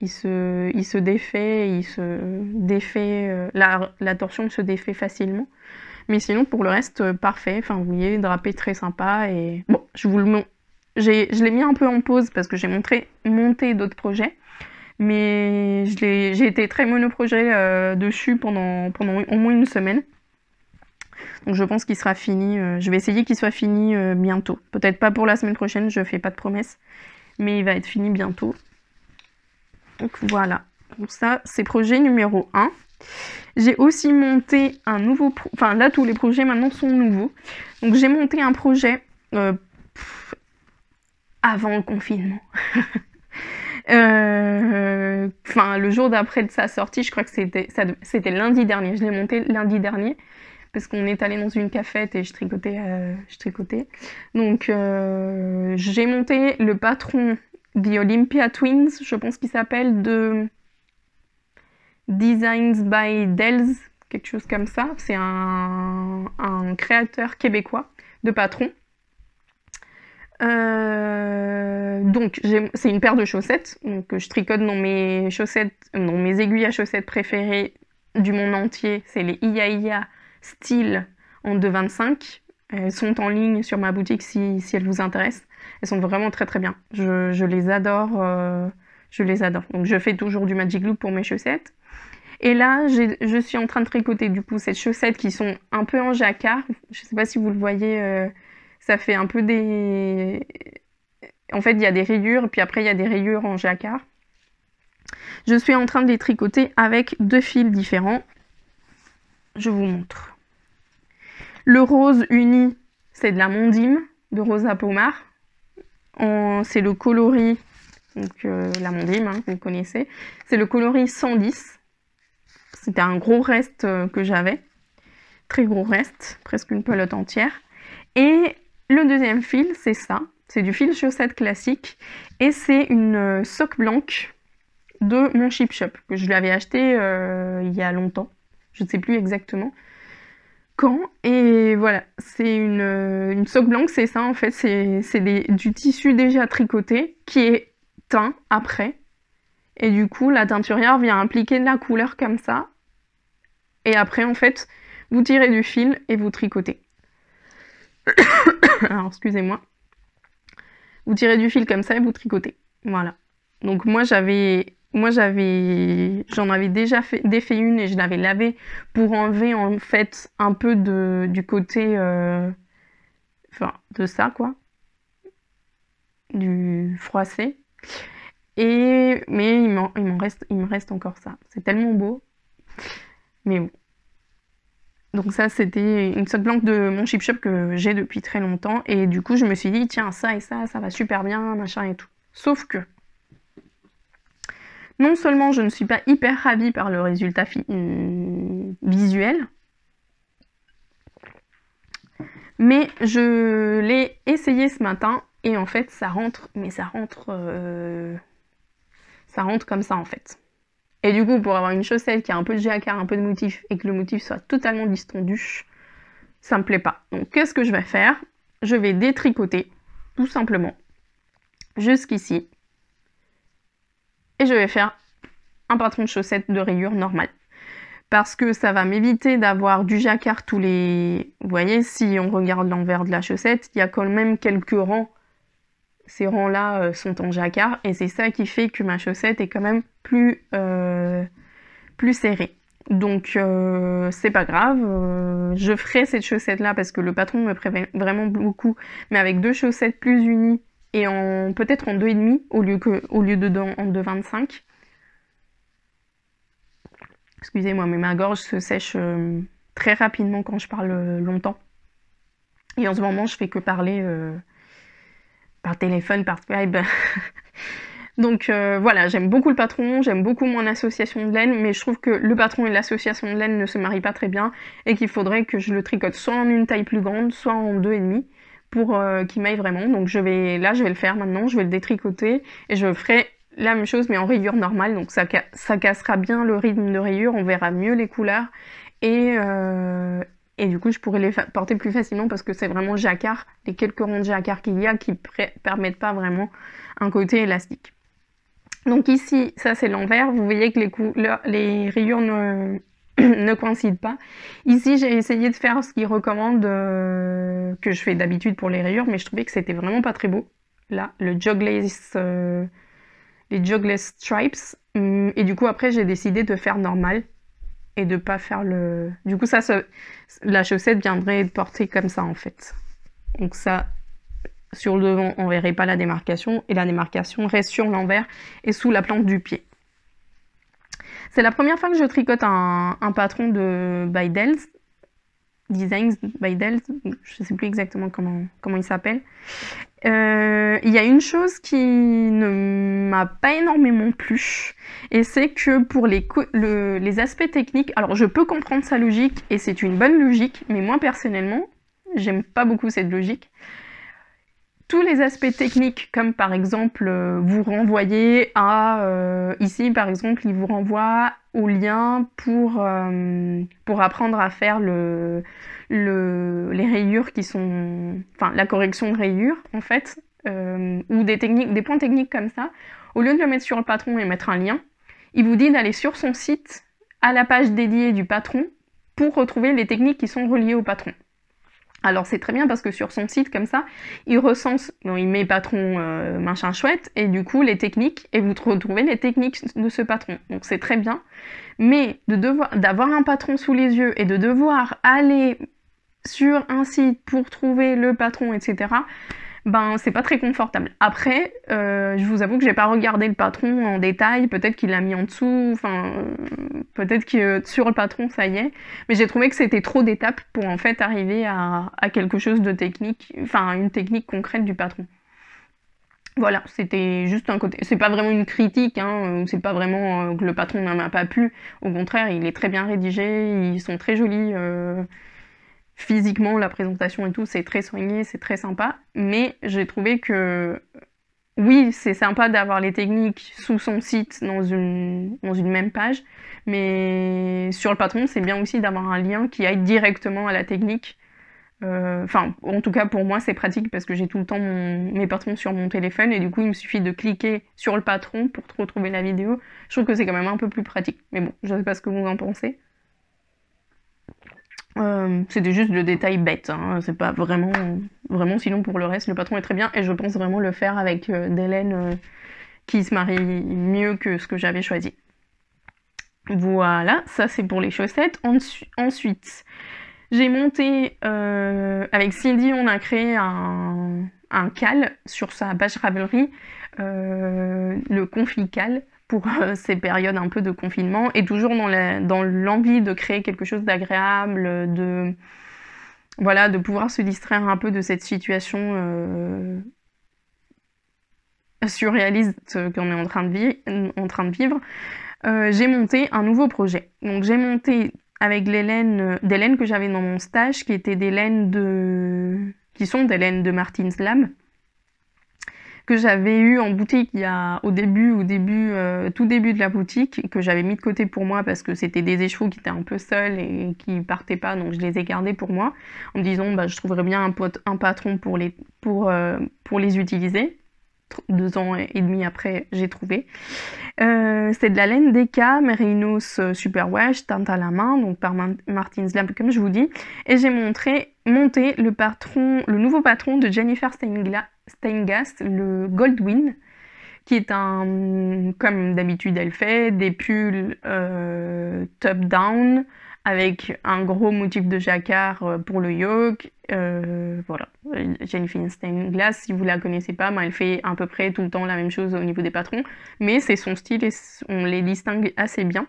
il se, défait, il se défait, euh, la, torsion se défait facilement. Mais sinon, pour le reste, euh, parfait. Enfin, vous voyez, drapé très sympa. Et bon, je vous le je l'ai mis un peu en pause parce que j'ai montré, monté d'autres projets. Mais j'ai été très monoprojet projet euh, dessus pendant, pendant au moins une semaine. Donc je pense qu'il sera fini. je vais essayer qu'il soit fini bientôt. Peut-être pas pour la semaine prochaine, je fais pas de promesses. Mais il va être fini bientôt. Donc voilà, ça, c'est projet numéro 1. J'ai aussi monté un nouveau... Enfin là, tous les projets maintenant sont nouveaux. Donc j'ai monté un projet euh, avant le confinement. Euh, enfin, le jour d'après sa sortie, je crois que c'était, lundi dernier. Je l'ai monté lundi dernier parce qu'on est allé dans une cafette et je tricotais. Euh, Donc, j'ai monté le patron The Olympia Twins, je pense qu'il s'appelle, de Designs by Dells, quelque chose comme ça. C'est un, créateur québécois de patron. Euh, donc, c'est une paire de chaussettes. Donc, je tricote dans mes chaussettes, mes aiguilles à chaussettes préférées du monde entier. C'est les IAIA Style en 2,25. Elles sont en ligne sur ma boutique si, si elles vous intéressent. Elles sont vraiment très très bien. Je, les adore. Euh, je les adore. Donc je fais toujours du Magic Loop pour mes chaussettes. Et là, je suis en train de tricoter du coup ces chaussettes qui sont un peu en jacquard. Je ne sais pas si vous le voyez, euh, ça fait un peu des... En fait, il y a des rayures, puis après, il y a des rayures en jacquard. Je suis en train de les tricoter avec deux fils différents. Je vous montre. Le rose uni, c'est de la mondime de Rosa pommard c'est le coloris, donc euh, l'amandine, hein, vous connaissez. C'est le coloris 110. C'était un gros reste euh, que j'avais. Très gros reste, presque une pelote entière. Et le deuxième fil, c'est ça. C'est du fil chaussette classique. Et c'est une euh, soque blanche de mon Chip Shop, que je l'avais acheté il y a longtemps. Je ne sais plus exactement. Et voilà, c'est une, euh, une blanche, c'est ça en fait, c'est du tissu déjà tricoté qui est teint après. Et du coup, la teinturière vient appliquer de la couleur comme ça. Et après, en fait, vous tirez du fil et vous tricotez. Alors, excusez-moi. Vous tirez du fil comme ça et vous tricotez. Voilà. Donc moi, j'avais moi j'avais j'en avais déjà fait, défait une et je l'avais lavé. pour enlever en fait un peu du côté euh, enfin de ça quoi du froissé et mais il m'en reste il me reste encore ça c'est tellement beau mais bon donc ça c'était une seule blanche de mon chip shop que j'ai depuis très longtemps et du coup je me suis dit tiens ça et ça ça va super bien machin et tout sauf que non seulement je ne suis pas hyper ravie par le résultat euh, visuel, mais je l'ai essayé ce matin et en fait ça rentre, mais ça rentre, euh, ça rentre comme ça en fait. Et du coup pour avoir une chaussette qui a un peu de jacquard, un peu de motif et que le motif soit totalement distendu, ça me plaît pas. Donc qu'est-ce que je vais faire Je vais détricoter tout simplement jusqu'ici et je vais faire un patron de chaussettes de rayures normale. Parce que ça va m'éviter d'avoir du jacquard tous les... Vous voyez, si on regarde l'envers de la chaussette, il y a quand même quelques rangs. Ces rangs-là euh, sont en jacquard et c'est ça qui fait que ma chaussette est quand même plus, euh, plus serrée. Donc euh, c'est pas grave, je ferai cette chaussette là parce que le patron me prévient vraiment beaucoup, mais avec deux chaussettes plus unies et en peut-être en 2,5 au lieu que au lieu de en 2,25. Excusez-moi, mais ma gorge se sèche euh, très rapidement quand je parle euh, longtemps. Et en ce moment, je fais que parler euh, par téléphone, par Skype. Donc voilà, j'aime beaucoup le patron, j'aime beaucoup mon association de laine, mais je trouve que le patron et l'association de laine ne se marient pas très bien et qu'il faudrait que je le tricote soit en une taille plus grande, soit en deux et demi pour euh, qu'il m'aille vraiment. Donc je vais là, je vais le faire maintenant, je vais le détricoter et je ferai la même chose mais en rayure normale. Donc ça, ça cassera bien le rythme de rayure, on verra mieux les couleurs et, euh, et du coup je pourrai les porter plus facilement parce que c'est vraiment jacquard, les quelques ronds de jacquard qu'il y a qui permettent pas vraiment un côté élastique. Donc ici, ça c'est l'envers, vous voyez que les, couleurs, les rayures ne ne coïncide pas. Ici, j'ai essayé de faire ce qu'ils recommande, euh, que je fais d'habitude pour les rayures, mais je trouvais que c'était vraiment pas très beau. Là, le jogless, euh, les jogless stripes. Hum, et du coup, après, j'ai décidé de faire normal et de pas faire le. Du coup, ça, la chaussette viendrait porter comme ça en fait. Donc ça, sur le devant, on verrait pas la démarcation et la démarcation reste sur l'envers et sous la plante du pied. C'est la première fois que je tricote un, patron de by Designs by je ne sais plus exactement comment, comment il s'appelle. Euh, il y a une chose qui ne m'a pas énormément plu, et c'est que pour les, les aspects techniques, alors je peux comprendre sa logique, et c'est une bonne logique, mais moi personnellement, j'aime pas beaucoup cette logique tous les aspects techniques, comme par exemple euh, vous renvoyer à... Euh, ici, par exemple, il vous renvoie au lien pour, euh, pour apprendre à faire le, le, les rayures qui sont... Enfin, la correction de rayures, en fait, ou des, techniques, des points techniques comme ça. Au lieu de le mettre sur le patron et mettre un lien, il vous dit d'aller sur son site, à la page dédiée du patron, pour retrouver les techniques qui sont reliées au patron. Alors c'est très bien parce que sur son site comme ça, il recense, il met patron euh, machin chouette et du coup les techniques et vous retrouvez les techniques de ce patron. Donc c'est très bien, mais devoir d'avoir un patron sous les yeux et de devoir aller sur un site pour trouver le patron, etc ben c'est pas très confortable. Après, euh, je vous avoue que j'ai pas regardé le patron en détail, peut-être qu'il l'a mis en dessous, enfin euh, peut-être que sur le patron ça y est, mais j'ai trouvé que c'était trop d'étapes pour en fait arriver à, quelque chose de technique, enfin une technique concrète du patron. Voilà, c'était juste un côté. C'est pas vraiment une critique, hein, c'est pas vraiment euh, que le patron n'en a pas plu. Au contraire, il est très bien rédigé, ils sont très jolis physiquement, la présentation et tout, c'est très soigné, c'est très sympa. Mais j'ai trouvé que oui, c'est sympa d'avoir les techniques sous son site dans une, même page, mais sur le patron, c'est bien aussi d'avoir un lien qui aille directement à la technique. Euh, enfin, en tout cas, pour moi, c'est pratique parce que j'ai tout le temps mes patrons sur mon téléphone et du coup, il me suffit de cliquer sur le patron pour retrouver la vidéo. Je trouve que c'est quand même un peu plus pratique. Mais bon, je ne sais pas ce que vous en pensez. Euh, c'était juste le détail bête, hein. c'est pas vraiment, vraiment. Sinon, pour le reste, le patron est très bien et je pense vraiment le faire avec euh, euh, qui se marie mieux que ce que j'avais choisi. Voilà, ça c'est pour les chaussettes. ensuite, j'ai monté avec Cindy, on a créé un, un cal sur sa page Ravelry, le conflit cal pour euh, ces périodes un peu de confinement et toujours dans l'envie de créer quelque chose d'agréable, de voilà, de pouvoir se distraire un peu de cette situation euh, surréaliste qu'on est en train de, vivre. Euh, j'ai monté un nouveau projet. Donc j'ai monté avec des laines que j'avais dans mon stage, qui étaient des de, qui sont des laines de Martin Slam que j'avais eu en boutique il y a, au début, au début, euh, tout début de la boutique, que j'avais mis de côté pour moi parce que c'était des échevaux qui étaient un peu seuls et qui partaient pas, donc je les ai gardés pour moi, en me disant bah, je trouverais bien un, pote, un patron pour les, pour, euh, pour les utiliser deux ans et demi après, j'ai trouvé. Euh, c'est de la laine Deka Merinos euh, Superwash, teinte à la main, donc par Martins Lab, comme je vous dis. Et j'ai montré, monté le, patron, le nouveau patron de Jennifer Steingast, le Goldwyn, qui est un, comme d'habitude elle fait, des pulls euh, top-down, avec un gros motif de jacquard euh, pour le yoke. Euh, voilà, Jennifer Steinglass, si vous la connaissez pas, mais ben, elle fait à peu près tout le temps la même chose au niveau des patrons, mais c'est son style et on les distingue assez bien.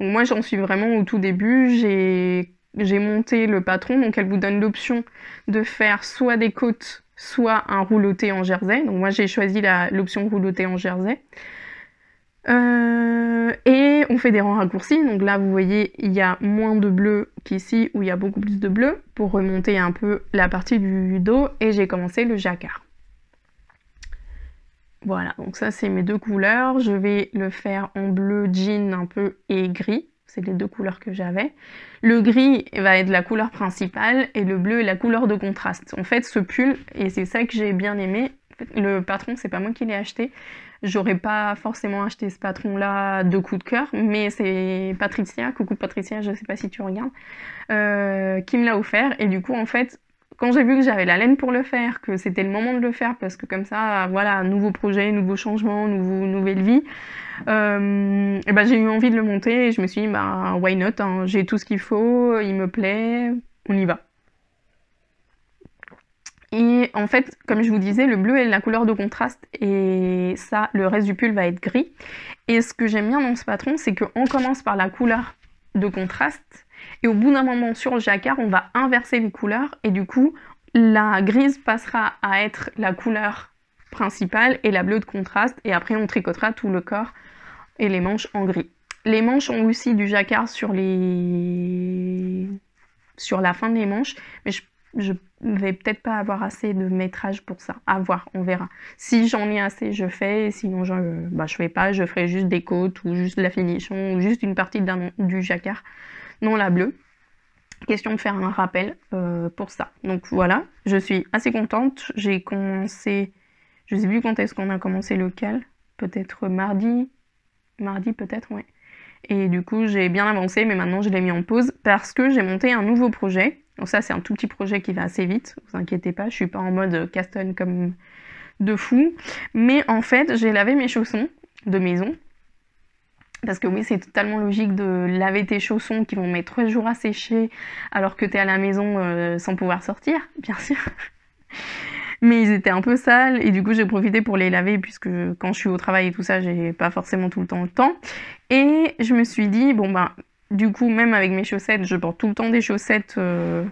Donc moi j'en suis vraiment au tout début, j'ai monté le patron, donc elle vous donne l'option de faire soit des côtes, soit un rouloté en jersey. Donc moi j'ai choisi l'option rouloté en jersey. Euh, et on fait des rangs raccourcis. Donc là, vous voyez, il y a moins de bleu qu'ici où il y a beaucoup plus de bleu pour remonter un peu la partie du dos. Et j'ai commencé le jacquard. Voilà, donc ça c'est mes deux couleurs. Je vais le faire en bleu jean un peu et gris. C'est les deux couleurs que j'avais. Le gris va être la couleur principale et le bleu est la couleur de contraste. En fait, ce pull, et c'est ça que j'ai bien aimé, le patron, c'est pas moi qui l'ai acheté, j'aurais pas forcément acheté ce patron-là de coup de cœur, mais c'est Patricia, coucou Patricia, je sais pas si tu regardes, euh, qui me l'a offert. Et du coup, en fait, quand j'ai vu que j'avais la laine pour le faire, que c'était le moment de le faire, parce que comme ça, voilà, nouveau projet, nouveau changement, nouveau, nouvelle vie, euh, eh ben j'ai eu envie de le monter et je me suis dit, bah, why not, hein, j'ai tout ce qu'il faut, il me plaît, on y va. Et en fait, comme je vous disais, le bleu est la couleur de contraste et ça, le reste du pull va être gris. Et ce que j'aime bien dans ce patron, c'est qu'on commence par la couleur de contraste et au bout d'un moment sur le jacquard, on va inverser les couleurs et du coup, la grise passera à être la couleur principale et la bleue de contraste et après on tricotera tout le corps et les manches en gris. Les manches ont aussi du jacquard sur les sur la fin des manches, mais je je vais peut-être pas avoir assez de métrage pour ça. À voir, on verra. Si j'en ai assez, je fais. Sinon, je, bah, fais pas. Je ferai juste des côtes ou juste de la finition ou juste une partie d'un, du jacquard, non la bleue. Question de faire un rappel euh, pour ça. Donc voilà, je suis assez contente. J'ai commencé, je sais plus quand est-ce qu'on a commencé le cal. Peut-être mardi, mardi peut-être, oui et du coup, j'ai bien avancé, mais maintenant je l'ai mis en pause parce que j'ai monté un nouveau projet. Donc ça, c'est un tout petit projet qui va assez vite. Vous inquiétez pas, je suis pas en mode caston comme de fou. Mais en fait, j'ai lavé mes chaussons de maison. Parce que oui, c'est totalement logique de laver tes chaussons qui vont mettre trois jours à sécher alors que tu es à la maison euh, sans pouvoir sortir, bien sûr mais ils étaient un peu sales et du coup j'ai profité pour les laver puisque quand je suis au travail et tout ça j'ai pas forcément tout le temps le temps et je me suis dit bon ben du coup même avec mes chaussettes je porte tout le temps des chaussettes euh,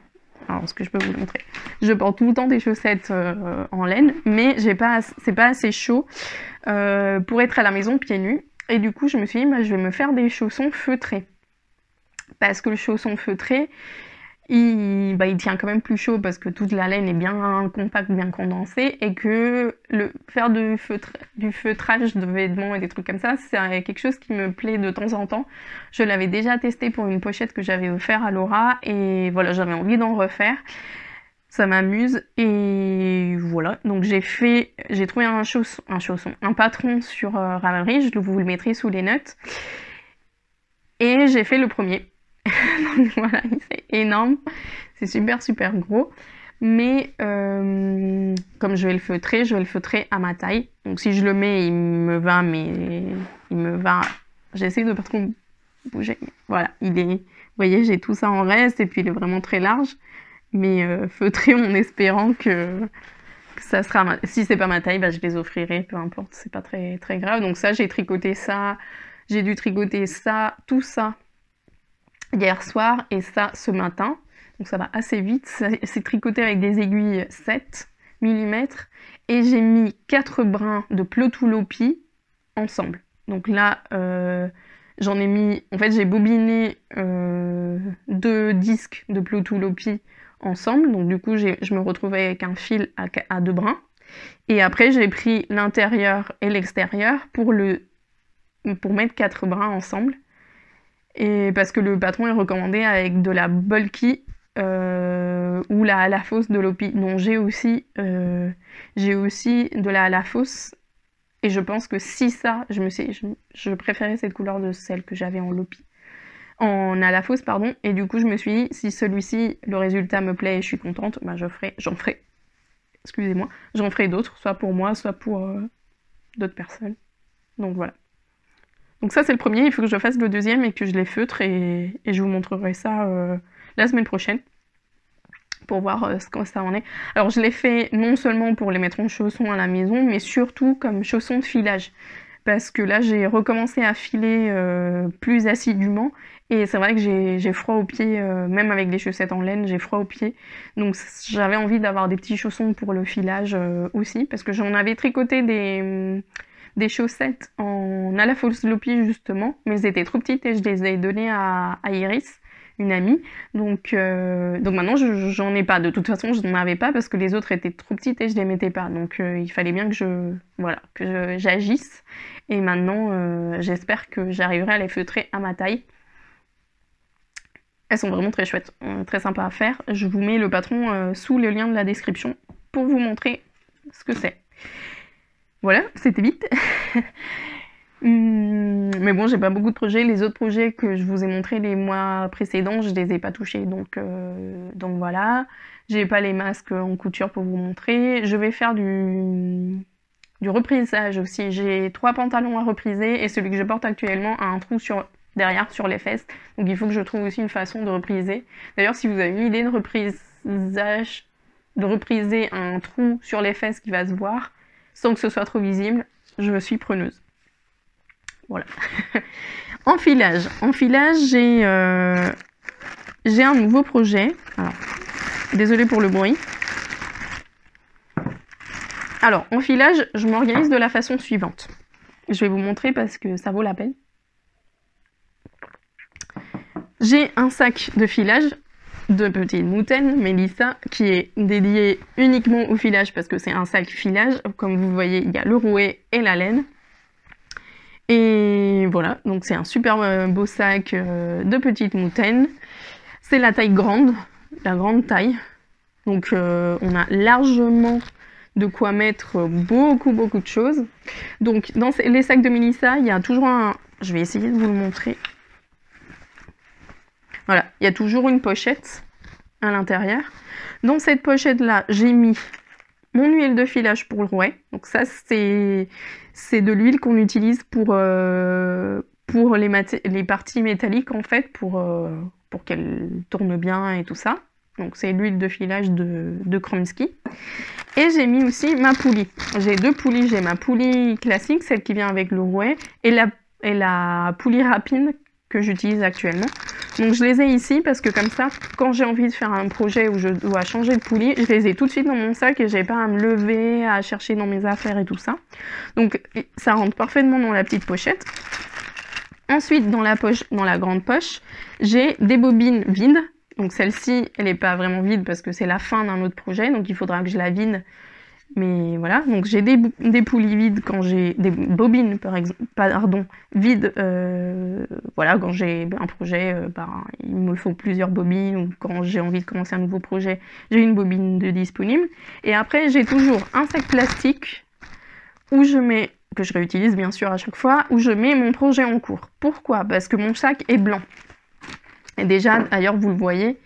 alors ce que je peux vous montrer je porte tout le temps des chaussettes euh, en laine mais j'ai pas c'est pas assez chaud euh, pour être à la maison pieds nus et du coup je me suis dit ben, je vais me faire des chaussons feutrés parce que le chausson feutré bah, il, tient quand même plus chaud parce que toute la laine est bien compacte, bien condensée, et que le, faire du, feutrage de vêtements et des trucs comme ça, c'est quelque chose qui me plaît de temps en temps. Je l'avais déjà testé pour une pochette que j'avais offert à Laura, et voilà, j'avais envie d'en refaire ça m'amuse et voilà donc j'ai fait j'ai trouvé un chausson un patron sur euh, Ravelry je vous le mettrai sous les notes et j'ai fait le premier Donc voilà, c'est énorme. C'est super, super gros. Mais euh, comme je vais le feutrer, je vais le feutrer à ma taille. Donc si je le mets, il me va, mais il me va. J'essaie de pas trop bouger. Voilà, il est. Vous voyez, j'ai tout ça en reste et puis il est vraiment très large. Mais feutré feutrer en espérant que, ça sera. Si c'est pas ma taille, bah, je les offrirai, peu importe, c'est pas très, très grave. Donc ça, j'ai tricoté ça. J'ai dû tricoter ça, tout ça hier soir et ça ce matin. Donc ça va assez vite. C'est tricoté avec des aiguilles 7 mm. Et j'ai mis quatre brins de Plotulopi ensemble. Donc là, euh, j'en ai mis... En fait, j'ai bobiné euh, deux disques de Plotulopi ensemble. Donc du coup, je me retrouvais avec un fil à, à deux brins. Et après, j'ai pris l'intérieur et l'extérieur pour, le, pour mettre quatre brins ensemble. Et parce que le patron est recommandé avec de la bulky euh, ou la la fausse de l'opi. Non, j'ai aussi, euh, j'ai aussi de la la fausse. Et je pense que si ça, je me sais, je, préférais cette couleur de celle que j'avais en lopi. En à la fausse, pardon. Et du coup, je me suis dit, si celui-ci, le résultat me plaît et je suis contente, bah, j'en ferai, ferai, excusez-moi, j'en ferai d'autres, soit pour moi, soit pour euh, d'autres personnes. Donc voilà. Donc ça c'est le premier, il faut que je fasse le deuxième et que je les feutre et, je vous montrerai ça euh, la semaine prochaine pour voir euh, ce que ça en est. Alors je les fais non seulement pour les mettre en chaussons à la maison, mais surtout comme chaussons de filage. Parce que là j'ai recommencé à filer euh, plus assidûment et c'est vrai que j'ai froid aux pieds, même avec des chaussettes en laine, j'ai froid aux pieds. Donc j'avais envie d'avoir des petits chaussons pour le filage aussi, parce que j'en avais tricoté des des chaussettes en Alaphosloopy justement, mais elles étaient trop petites et je les ai données à, Iris, une amie. Donc, euh, donc maintenant, j'en ai pas. De toute façon, je n'en avais pas parce que les autres étaient trop petites et je les mettais pas. Donc, euh, il fallait bien que je, voilà, que j'agisse. Et maintenant, euh, j'espère que j'arriverai à les feutrer à ma taille. Elles sont vraiment très chouettes, très sympas à faire. Je vous mets le patron sous le lien de la description pour vous montrer ce que c'est. Voilà, c'était vite. Hmm, mais bon, j'ai pas beaucoup de projets. Les autres projets que je vous ai montrés les mois précédents, je les ai pas touchés. Donc, euh, donc voilà. J'ai pas les masques en couture pour vous montrer. Je vais faire du, du reprisage aussi. J'ai trois pantalons à repriser et celui que je porte actuellement a un trou sur, derrière sur les fesses. Donc il faut que je trouve aussi une façon de repriser. D'ailleurs, si vous avez une idée de reprisage, de repriser un trou sur les fesses qui va se voir, que ce soit trop visible, je suis preneuse. Voilà. enfilage. Enfilage, euh, j'ai un nouveau projet. désolé désolée pour le bruit. Alors, enfilage, je m'organise de la façon suivante. Je vais vous montrer parce que ça vaut la peine. J'ai un sac de filage de petites moutaines, Mélissa, qui est dédiée uniquement au filage parce que c'est un sac filage. Comme vous voyez, il y a le rouet et la laine. Et voilà, donc c'est un super euh, beau sac euh, de petites moutaines. C'est la taille grande, la grande taille. Donc euh, on a largement de quoi mettre beaucoup beaucoup de choses. Donc dans les sacs de Mélissa, il y a toujours un... Je vais essayer de vous le montrer voilà, il y a toujours une pochette à l'intérieur. Dans cette pochette-là, j'ai mis mon huile de filage pour le rouet. Donc ça, c'est de l'huile qu'on utilise pour, euh, pour les, les, parties métalliques, en fait, pour, euh, pour qu'elles tournent bien et tout ça. Donc c'est l'huile de filage de, de Et j'ai mis aussi ma poulie. J'ai deux poulies. J'ai ma poulie classique, celle qui vient avec le rouet, et la, et la poulie rapide j'utilise actuellement. Donc je les ai ici parce que comme ça, quand j'ai envie de faire un projet où je dois changer de poulie, je les ai tout de suite dans mon sac et j'ai pas à me lever, à chercher dans mes affaires et tout ça. Donc ça rentre parfaitement dans la petite pochette. Ensuite, dans la poche, dans la grande poche, j'ai des bobines vides. Donc celle-ci, elle n'est pas vraiment vide parce que c'est la fin d'un autre projet, donc il faudra que je la vide mais voilà, donc j'ai des, poulies vides quand j'ai des bobines, par exemple, pardon, vides. Euh, voilà, quand j'ai un projet, euh, bah, il me faut plusieurs bobines, ou quand j'ai envie de commencer un nouveau projet, j'ai une bobine de disponible. Et après, j'ai toujours un sac plastique où je mets, que je réutilise bien sûr à chaque fois, où je mets mon projet en cours. Pourquoi Parce que mon sac est blanc. Et déjà, d'ailleurs, vous le voyez,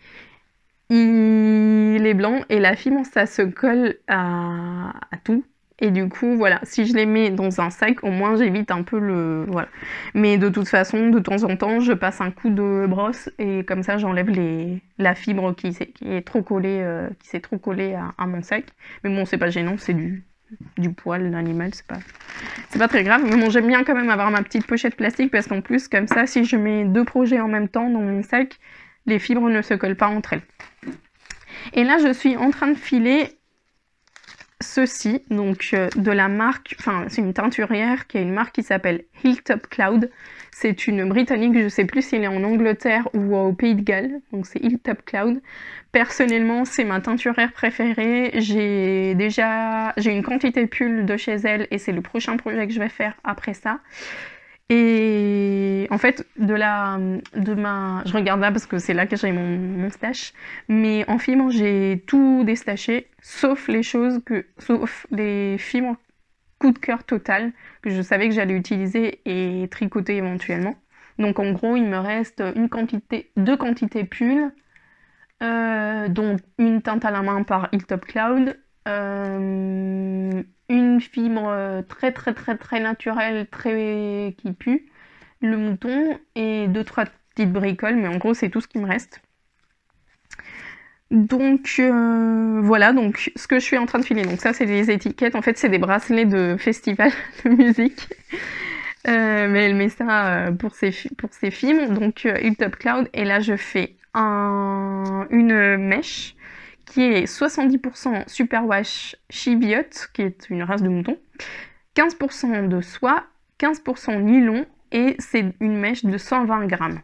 il est blanc et la fibre, ça se colle à, tout. Et du coup, voilà, si je les mets dans un sac, au moins j'évite un peu le. Voilà. Mais de toute façon, de temps en temps, je passe un coup de brosse et comme ça, j'enlève les... la fibre qui, trop collée, euh, qui s'est trop collée à... mon sac. Mais bon, c'est pas gênant, c'est du, du poil d'animal, c'est pas, c'est pas très grave. Mais bon, j'aime bien quand même avoir ma petite pochette plastique parce qu'en plus, comme ça, si je mets deux projets en même temps dans mon sac, les fibres ne se collent pas entre elles. Et là, je suis en train de filer ceci, donc euh, de la marque, enfin c'est une teinturière qui a une marque qui s'appelle Hilltop Cloud. C'est une britannique, je ne sais plus s'il est en Angleterre ou au Pays de Galles, donc c'est Hilltop Cloud. Personnellement, c'est ma teinturière préférée. J'ai déjà, j'ai une quantité de pulls de chez elle et c'est le prochain projet que je vais faire après ça. Et en fait, de la, de ma, je regarde là parce que c'est là que j'ai mon, mon stash. Mais en film, j'ai tout déstaché, sauf les choses que, sauf les films coup de cœur total que je savais que j'allais utiliser et tricoter éventuellement. Donc en gros, il me reste une quantité, deux quantités pulls, euh, dont une teinte à la main par Hilltop Cloud, euh, une fibre euh, très très très très naturelle, très qui pue, le mouton et deux trois petites bricoles, mais en gros c'est tout ce qui me reste. Donc euh, voilà, donc ce que je suis en train de filer. Donc ça c'est des étiquettes, en fait c'est des bracelets de festival de musique. Euh, mais elle met ça pour, ses, pour ses films, donc Utop Cloud. Et là je fais une mèche qui est 70% Superwash chiviote, qui est une race de mouton, 15% de soie, 15% nylon, et c'est une mèche de 120 grammes.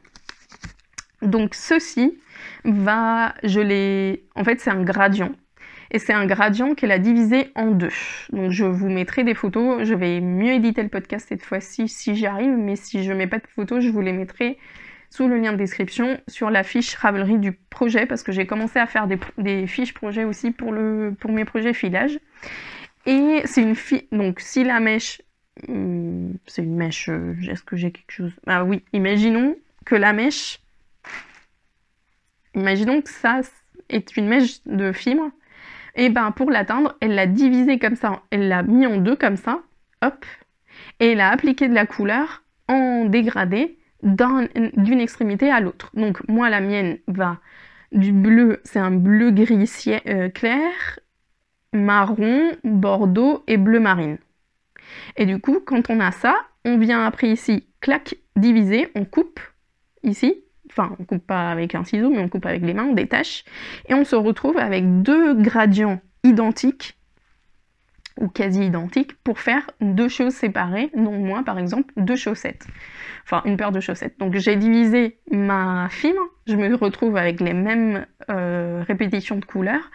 Donc ceci va, je l'ai, en fait c'est un gradient, et c'est un gradient qu'elle a divisé en deux. Donc je vous mettrai des photos, je vais mieux éditer le podcast cette fois-ci si j'y arrive, mais si je mets pas de photos, je vous les mettrai sous le lien de description sur la fiche Ravelry du projet parce que j'ai commencé à faire des, fiches projets aussi pour, le, pour mes projets filage. Et c'est une fiche, donc si la mèche, hmm, c'est une mèche, euh, est-ce que j'ai quelque chose Ah oui, imaginons que la mèche, imaginons que ça est une mèche de fibre. Et eh ben pour l'atteindre, elle l'a divisée comme ça, elle l'a mis en deux comme ça, hop, et elle a appliqué de la couleur en dégradé d'une extrémité à l'autre. Donc moi, la mienne va du bleu, c'est un bleu gris euh, clair, marron, bordeaux et bleu marine. Et du coup, quand on a ça, on vient après ici, clac, diviser, on coupe ici. Enfin, on coupe pas avec un ciseau, mais on coupe avec les mains, on détache. Et on se retrouve avec deux gradients identiques ou quasi identiques pour faire deux choses séparées, non moins par exemple deux chaussettes, enfin une paire de chaussettes. Donc j'ai divisé ma fibre, je me retrouve avec les mêmes euh, répétitions de couleurs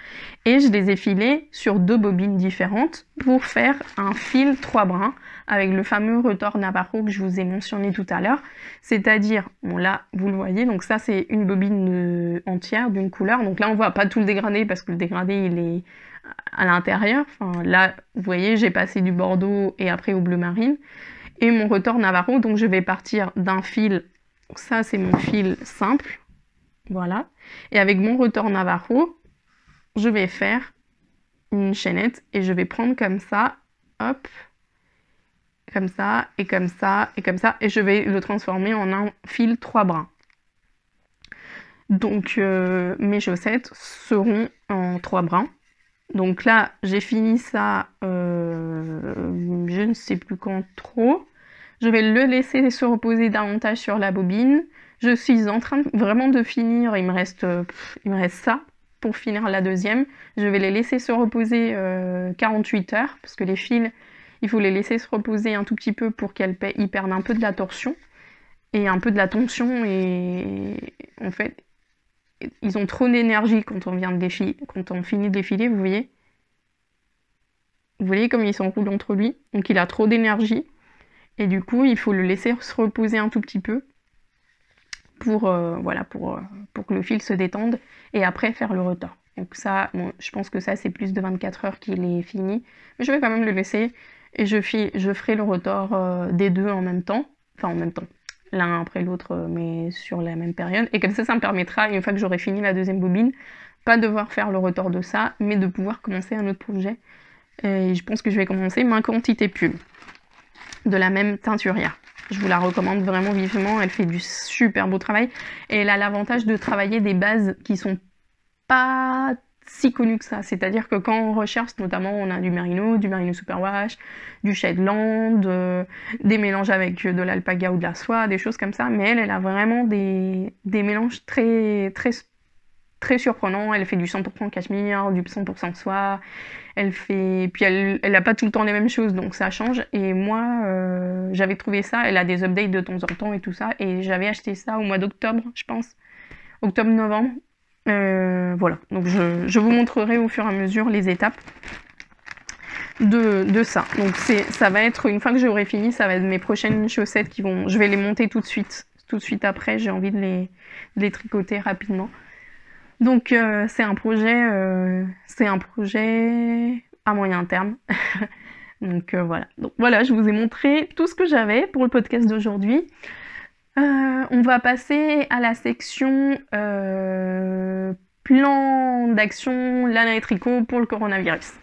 et je les ai filées sur deux bobines différentes pour faire un fil trois brins avec le fameux à Navarro que je vous ai mentionné tout à l'heure, c'est-à-dire, bon là vous le voyez, donc ça c'est une bobine euh, entière d'une couleur, donc là on voit pas tout le dégradé parce que le dégradé il est à l'intérieur. Enfin, là, vous voyez, j'ai passé du Bordeaux et après au bleu marine. Et mon retour Navarro, donc je vais partir d'un fil, ça c'est mon fil simple, voilà. Et avec mon retour Navarro, je vais faire une chaînette et je vais prendre comme ça, hop, comme ça, et comme ça, et comme ça, et je vais le transformer en un fil trois brins. Donc euh, mes chaussettes seront en trois brins. Donc là, j'ai fini ça, euh, je ne sais plus quand trop. Je vais le laisser se reposer davantage sur la bobine. Je suis en train vraiment de finir, il me reste, il me reste ça pour finir la deuxième. Je vais les laisser se reposer 48 euh, heures, parce que les fils, il faut les laisser se reposer un tout petit peu pour qu'elles perdent un peu de la torsion et un peu de la tension. Et en fait, ils ont trop d'énergie quand on vient de défiler, quand on finit de défiler, vous voyez. Vous voyez comme ils s'enroulent entre lui, donc il a trop d'énergie. Et du coup, il faut le laisser se reposer un tout petit peu pour, euh, voilà, pour, euh, pour que le fil se détende et après faire le retard. Donc ça, je pense que ça, c'est plus de 24 heures qu'il est fini. Mais je vais quand même le laisser et je, je ferai le retort euh, des deux en même temps. Enfin, en même temps l'un après l'autre, euh, mais sur la même période. Et comme ça, ça me permettra, une fois que j'aurai fini la deuxième bobine, pas devoir faire le retour de ça, mais de pouvoir commencer un autre projet. Et je pense que je vais commencer ma quantité pull de la même teinturière. Je vous la recommande vraiment vivement, elle fait du super beau travail. Et elle a l'avantage de travailler des bases qui sont pas si connu que ça. C'est-à-dire que quand on recherche, notamment, on a du merino, du merino superwash, du shetland, euh, des mélanges avec de l'alpaga ou de la soie, des choses comme ça. Mais elle, elle a vraiment des, mélanges très, très, très surprenants. Elle fait du 100% cachemire, du 100% soie. Elle fait, puis elle, elle a pas tout le temps les mêmes choses, donc ça change. Et moi, euh, j'avais trouvé ça. Elle a des updates de temps en temps et tout ça. Et j'avais acheté ça au mois d'octobre, je pense octobre-novembre euh, voilà, donc je, vous montrerai au fur et à mesure les étapes de, ça. Donc ça va être, une fois que j'aurai fini, ça va être mes prochaines chaussettes qui vont, je vais les monter tout de suite. Tout de suite après, j'ai envie de les, les, tricoter rapidement. Donc euh, c'est un projet, euh, c'est un projet à moyen terme. donc voilà. Donc voilà, je vous ai montré tout ce que j'avais pour le podcast d'aujourd'hui. Euh, on va passer à la section euh, plan d'action lana tricot pour le coronavirus.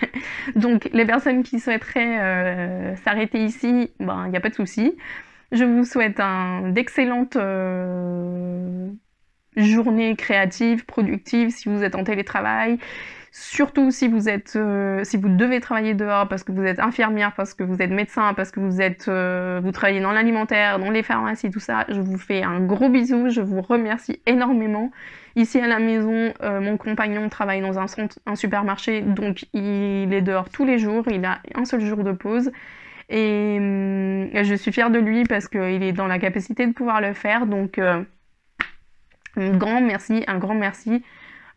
Donc les personnes qui souhaiteraient euh, s'arrêter ici, il ben, n'y a pas de souci. Je vous souhaite un, d'excellentes journées créatives, productives si vous êtes en télétravail. Surtout si vous êtes, euh, si vous devez travailler dehors parce que vous êtes infirmière, parce que vous êtes médecin, parce que vous êtes, euh, vous travaillez dans l'alimentaire, dans les pharmacies, tout ça. Je vous fais un gros bisou. Je vous remercie énormément. Ici à la maison, euh, mon compagnon travaille dans un, un supermarché, donc il est dehors tous les jours. Il a un seul jour de pause. Et hum, je suis fière de lui parce qu'il est dans la capacité de pouvoir le faire. Donc, un grand merci, un grand merci.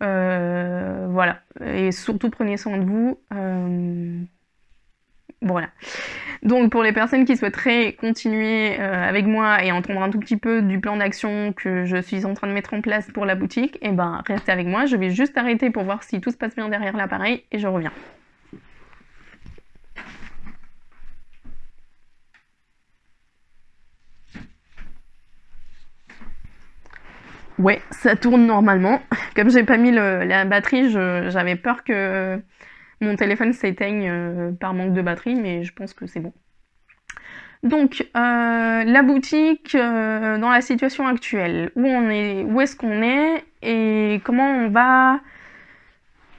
Euh, voilà. Et surtout, prenez soin de vous. Euh, voilà. Donc, pour les personnes qui souhaiteraient continuer euh, avec moi et entendre un tout petit peu du plan d'action que je suis en train de mettre en place pour la boutique, et eh ben, restez avec moi. Je vais juste arrêter pour voir si tout se passe bien derrière l'appareil et je reviens. Ouais, ça tourne normalement. Comme j'ai pas mis la batterie, j'avais peur que mon téléphone s'éteigne euh, par manque de batterie, mais je pense que c'est bon. Donc, euh, la boutique, euh, dans la situation actuelle, où on est, où est-ce qu'on est et comment on va,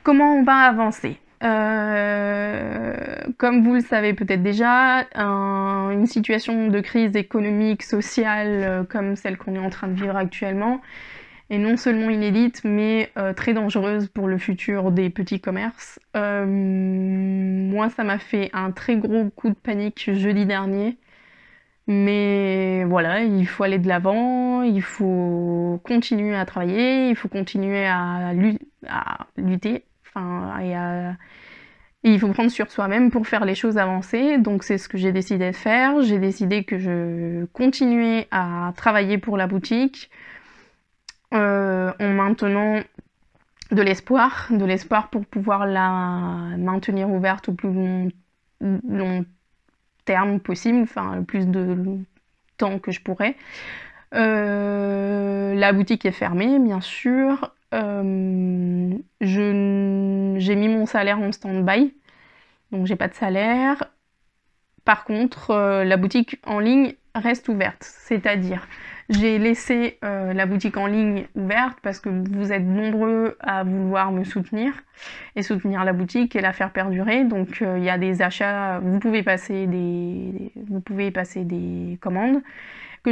comment on va avancer. Euh, comme vous le savez peut-être déjà, une situation de crise économique, sociale euh, comme celle qu'on est en train de vivre actuellement est non seulement inédite, mais euh, très dangereuse pour le futur des petits commerces. moi, ça m'a fait un très gros coup de panique jeudi dernier. Mais voilà, il faut aller de l'avant, il faut continuer à travailler, il faut continuer à lutter il faut prendre sur soi-même pour faire les choses avancer. Donc c'est ce que j'ai décidé de faire. J'ai décidé que je continuais à travailler pour la boutique euh, en maintenant de l'espoir, de l'espoir pour pouvoir la maintenir ouverte au plus long, long terme possible, enfin le plus de temps que je pourrais. Euh, la boutique est fermée, bien sûr. Euh, je j'ai mis mon salaire en stand-by. Donc j'ai pas de salaire. Par contre, euh, la boutique en ligne reste ouverte. C'est-à-dire, j'ai laissé euh, la boutique en ligne ouverte parce que vous êtes nombreux à vouloir me soutenir et soutenir la boutique et la faire perdurer. Donc euh, il y a des achats, vous pouvez passer des, vous pouvez passer des commandes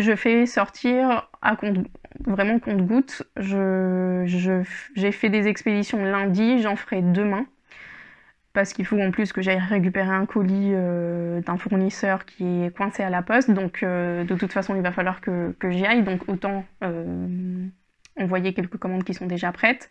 je fais sortir à compte, vraiment compte-goutte. Je, j'ai fait des expéditions lundi, j'en ferai demain. Parce qu'il faut en plus que j'aille récupérer un colis euh, d'un fournisseur qui est coincé à la poste. Donc euh, de toute façon, il va falloir que, j'y aille. Donc autant euh, envoyer quelques commandes qui sont déjà prêtes.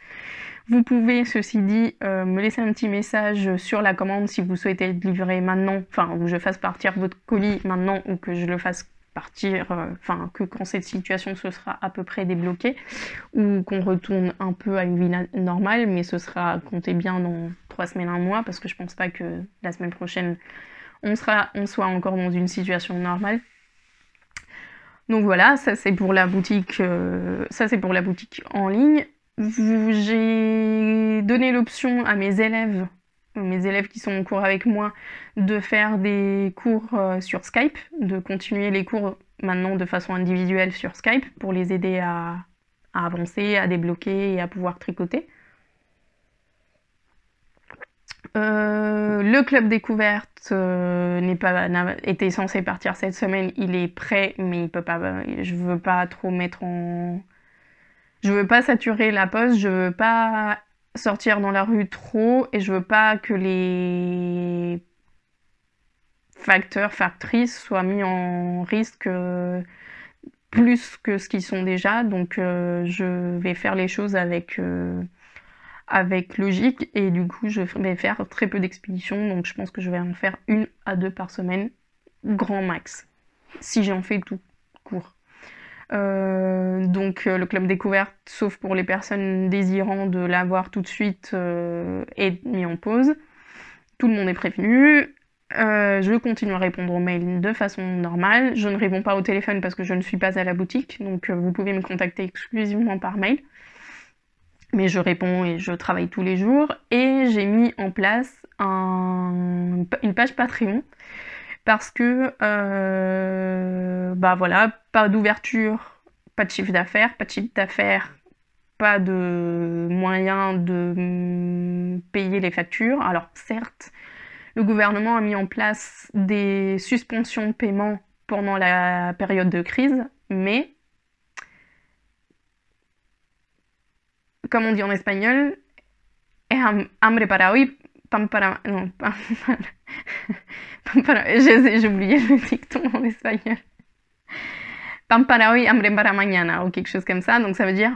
Vous pouvez, ceci dit, me laisser un petit message sur la commande si vous souhaitez être livrer maintenant. Enfin, ou je fasse partir votre colis maintenant ou que je le fasse partir, euh, enfin que quand cette situation se sera à peu près débloquée, ou qu'on retourne un peu à une vie normale, mais ce sera compté bien dans trois semaines, un mois, parce que je pense pas que la semaine prochaine on sera, on soit encore dans une situation normale. Donc voilà, ça c'est pour la boutique, euh, ça c'est pour la boutique en ligne. J'ai donné l'option à mes élèves mes élèves qui sont en cours avec moi de faire des cours euh, sur Skype, de continuer les cours maintenant de façon individuelle sur Skype pour les aider à, avancer, à débloquer et à pouvoir tricoter. Euh, le club découverte euh, n'est pas était censé partir cette semaine, il est prêt, mais il peut pas. Je veux pas trop mettre en, je veux pas saturer la poste, je veux pas sortir dans la rue trop et je veux pas que les facteurs, factrices soient mis en risque euh, plus que ce qu'ils sont déjà. Donc euh, je vais faire les choses avec, euh, avec logique et du coup je vais faire très peu d'expéditions. Donc je pense que je vais en faire une à deux par semaine, grand max, si j'en fais tout court. Euh, donc euh, le club découverte, sauf pour les personnes désirant de l'avoir tout de suite, euh, est mis en pause. Tout le monde est prévenu. je continue à répondre aux mails de façon normale. Je ne réponds pas au téléphone parce que je ne suis pas à la boutique, donc vous pouvez me contacter exclusivement par mail. Mais je réponds et je travaille tous les jours. Et j'ai mis en place une page Patreon parce que, euh, bah voilà, pas d'ouverture, pas de chiffre d'affaires, pas de chiffre d'affaires, pas de moyens de payer les factures. Alors certes, le gouvernement a mis en place des suspensions de paiement pendant la période de crise, mais comme on dit en espagnol, hambre para hoy, para j'ai oublié le dicton en espagnol. hoy, para mañana, ou quelque chose comme ça. Donc ça veut dire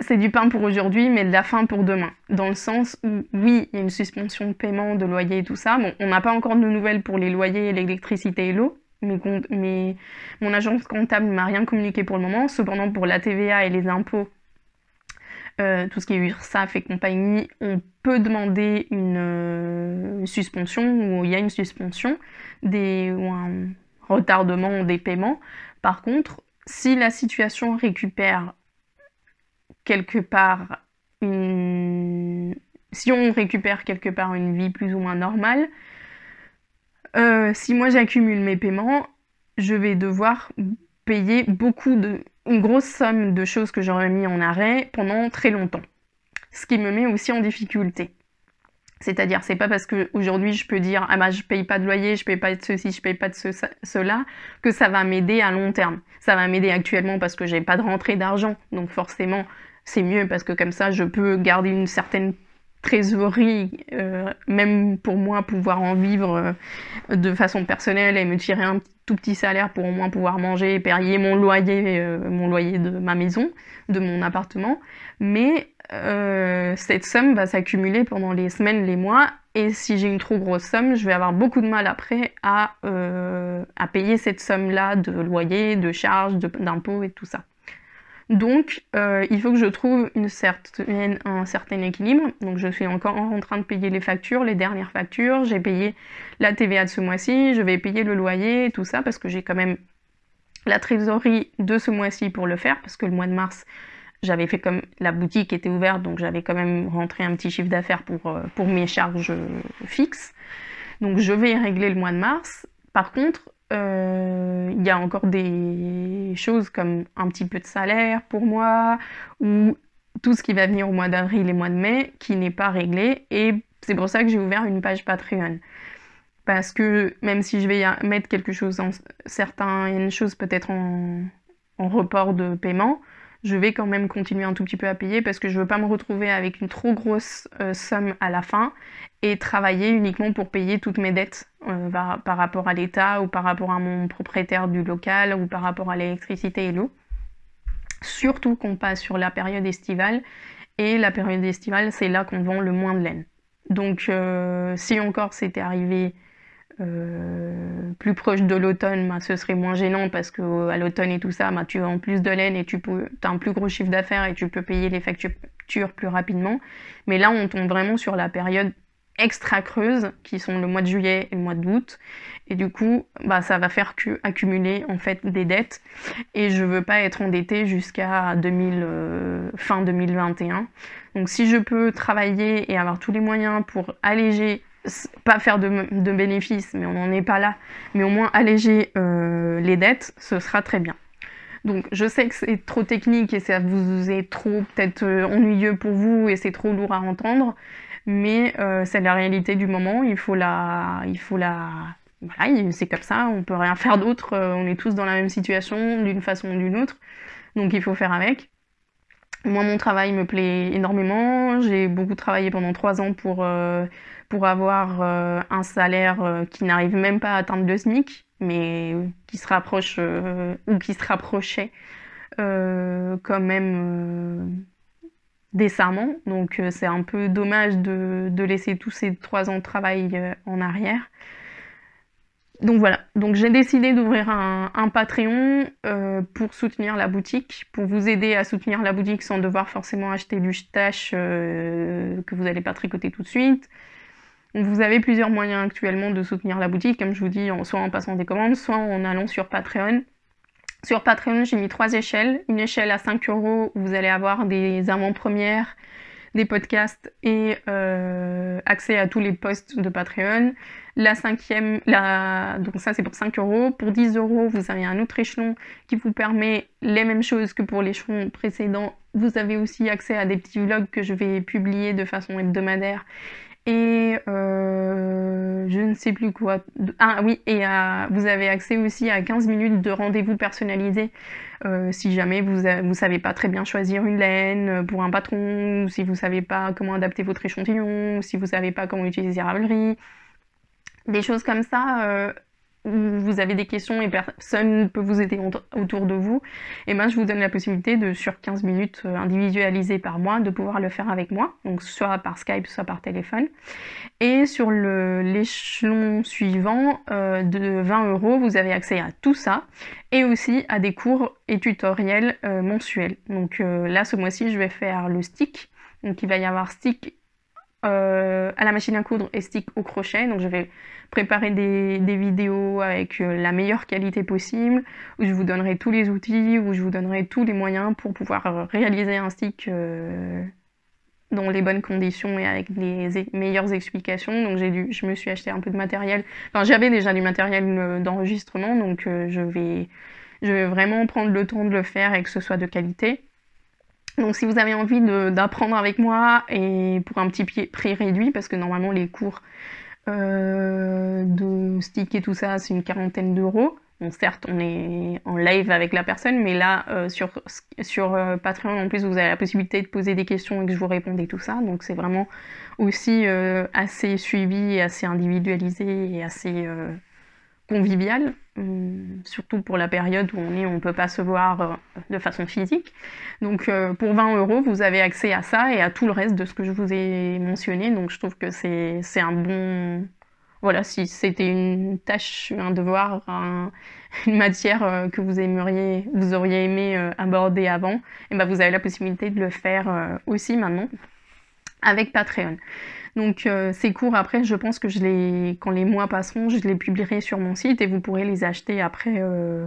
c'est du pain pour aujourd'hui, mais de la faim pour demain. Dans le sens où, oui, il y a une suspension de paiement, de loyer et tout ça. on n'a pas encore de nouvelles pour les loyers, et l'électricité et l'eau. Mais, mais mon agence comptable ne m'a rien communiqué pour le moment. Cependant, pour la TVA et les impôts, euh, tout ce qui est URSAF et compagnie, on peut demander une, euh, suspension ou il y a une suspension des, ou un retardement des paiements. Par contre, si la situation récupère quelque part une... Si on récupère quelque part une vie plus ou moins normale, euh, si moi j'accumule mes paiements, je vais devoir payer beaucoup de, une grosse somme de choses que j'aurais mis en arrêt pendant très longtemps. Ce qui me met aussi en difficulté. C'est-à-dire, c'est pas parce qu'aujourd'hui je peux dire ah bah je paye pas de loyer, je paye pas de ceci, je paye pas de cela, que ça va m'aider à long terme. Ça va m'aider actuellement parce que j'ai pas de rentrée d'argent, donc forcément c'est mieux parce que comme ça je peux garder une certaine trésorerie, euh, même pour moi, pouvoir en vivre euh, de façon personnelle et me tirer un tout petit salaire pour au moins pouvoir manger et payer mon loyer, euh, mon loyer de ma maison, de mon appartement. Mais cette somme va s'accumuler pendant les semaines, les mois. Et si j'ai une trop grosse somme, je vais avoir beaucoup de mal après à, à payer cette somme-là de loyer, de charges, d'impôts et tout ça. Donc, euh, il faut que je trouve un certain équilibre. Donc, je suis encore en train de payer les factures, les dernières factures. J'ai payé la TVA de ce mois-ci, je vais payer le loyer, tout ça, parce que j'ai quand même la trésorerie de ce mois-ci pour le faire, parce que le mois de mars, j'avais fait comme la boutique était ouverte, donc j'avais quand même rentré un petit chiffre d'affaires pour, euh, pour mes charges fixes. Donc, je vais régler le mois de mars. Par contre, euh, il y a encore des choses comme un petit peu de salaire pour moi ou tout ce qui va venir au mois d'avril et mois de mai qui n'est pas réglé et c'est pour ça que j'ai ouvert une page Patreon. Parce que même si je vais mettre quelque chose en une chose peut-être en report de paiement, je vais quand même continuer un tout petit peu à payer parce que je veux pas me retrouver avec une trop grosse euh, somme à la fin et travailler uniquement pour payer toutes mes dettes euh, par, rapport à l'État ou par rapport à mon propriétaire du local ou par rapport à l'électricité et l'eau. Surtout qu'on passe sur la période estivale et la période estivale c'est là qu'on vend le moins de laine. Donc euh, si encore c'était arrivé euh, plus proche de l'automne, bah, ce serait moins gênant parce que euh, à l'automne et tout ça, bah, tu tu en plus de laine et tu peux, as un plus gros chiffre d'affaires et tu peux payer les factures plus rapidement. Mais là, on tombe vraiment sur la période extra creuse qui sont le mois de juillet et le mois d'août. Et du coup, bah, ça va faire que accumuler en fait des dettes. Et je veux pas être endettée jusqu'à euh, fin 2021. Donc si je peux travailler et avoir tous les moyens pour alléger pas faire de, bénéfices, mais on n'en est pas là, mais au moins alléger euh, les dettes, ce sera très bien. Donc je sais que c'est trop technique et ça vous est trop peut-être euh, ennuyeux pour vous et c'est trop lourd à entendre, mais euh, c'est la réalité du moment, il faut la... Il faut la voilà, c'est comme ça, on peut rien faire d'autre, on est tous dans la même situation d'une façon ou d'une autre, donc il faut faire avec. Moi, mon travail me plaît énormément. J'ai beaucoup travaillé pendant trois ans pour, pour avoir euh, un salaire euh, qui n'arrive même pas à atteindre le SMIC, mais qui se rapproche euh, ou qui se rapprochait quand même décemment. Donc c'est un peu dommage de, laisser tous ces trois ans de travail en arrière. Donc voilà, donc j'ai décidé d'ouvrir un, Patreon pour soutenir la boutique, pour vous aider à soutenir la boutique sans devoir forcément acheter du stash que vous n'allez pas tricoter tout de suite, vous avez plusieurs moyens actuellement de soutenir la boutique, comme je vous dis, soit en passant des commandes, soit en allant sur Patreon. Sur Patreon, j'ai mis trois échelles. Une échelle à 5 euros, vous allez avoir des avant-premières, des podcasts et euh, accès à tous les posts de Patreon. La cinquième, donc ça c'est pour 5 euros. Pour 10 euros, vous avez un autre échelon qui vous permet les mêmes choses que pour l'échelon précédent. Vous avez aussi accès à des petits vlogs que je vais publier de façon hebdomadaire et euh, je ne sais plus quoi. Ah oui, et vous avez accès aussi à 15 minutes de rendez-vous personnalisé euh, si jamais vous ne savez pas très bien choisir une laine euh, pour un patron, si vous ne savez pas comment adapter votre échantillon, si vous savez pas comment utiliser la Ravelry. Des choses comme ça, vous avez des questions et personne ne peut vous aider autour de vous, et eh ben je vous donne la possibilité de, sur 15 minutes euh, individualisées par mois, de pouvoir le faire avec moi, donc soit par Skype, soit par téléphone. Et sur l'échelon suivant, euh, de 20 euros, vous avez accès à tout ça, et aussi à des cours et tutoriels euh, mensuels. Donc là, ce mois-ci, je vais faire le stick. Donc il va y avoir stick euh, à la machine à coudre et stick au crochet. Donc je vais préparer des, vidéos avec euh, la meilleure qualité possible, où je vous donnerai tous les outils, où je vous donnerai tous les moyens pour pouvoir réaliser un stick euh, dans les bonnes conditions et avec les e, meilleures explications. Donc j'ai je me suis acheté un peu de matériel. Enfin j'avais déjà du matériel d'enregistrement, donc je vais, je vais vraiment prendre le temps de le faire et que ce soit de qualité. Donc si vous avez envie d'apprendre avec moi et pour un petit prix réduit, parce que normalement les cours euh, de stick et tout ça, c'est une quarantaine d'euros. bon certes, on est en live avec la personne, mais là, euh, sur, euh, Patreon, en plus, vous avez la possibilité de poser des questions et que je vous réponde et tout ça. Donc c'est vraiment aussi assez suivi, assez individualisé et assez convivial, euh, surtout pour la période où on est, on ne peut pas se voir euh, de façon physique. Donc euh, pour 20 euros, vous avez accès à ça et à tout le reste de ce que je vous ai mentionné. Donc je trouve que c'est un bon... Voilà, si c'était une tâche, un devoir, une matière que vous aimeriez, vous auriez aimé aborder avant, et eh ben vous avez la possibilité de le faire aussi maintenant avec Patreon. Donc euh, ces cours, après, je pense que quand les mois passeront, je les publierai sur mon site et vous pourrez les acheter après euh,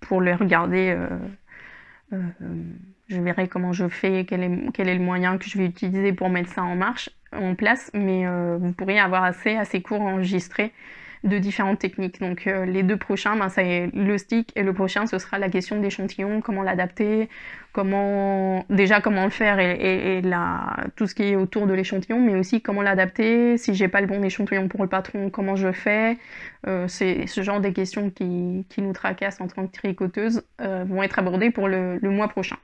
pour les regarder. Euh, je verrai comment je fais, quel est, quel est le moyen que je vais utiliser pour mettre ça en marche, en place, mais vous pourrez avoir assez à ces cours enregistrés de différentes techniques. Donc euh, les deux prochains, ben, c'est le stick et le prochain, ce sera la question d'échantillon, comment l'adapter, comment déjà comment le faire et, et, tout ce qui est autour de l'échantillon, mais aussi comment l'adapter, si j'ai pas le bon échantillon pour le patron, comment je fais. Euh, c'est ce genre de questions qui, qui, nous tracassent en tant que tricoteuse euh, vont être abordées pour le, le mois prochain.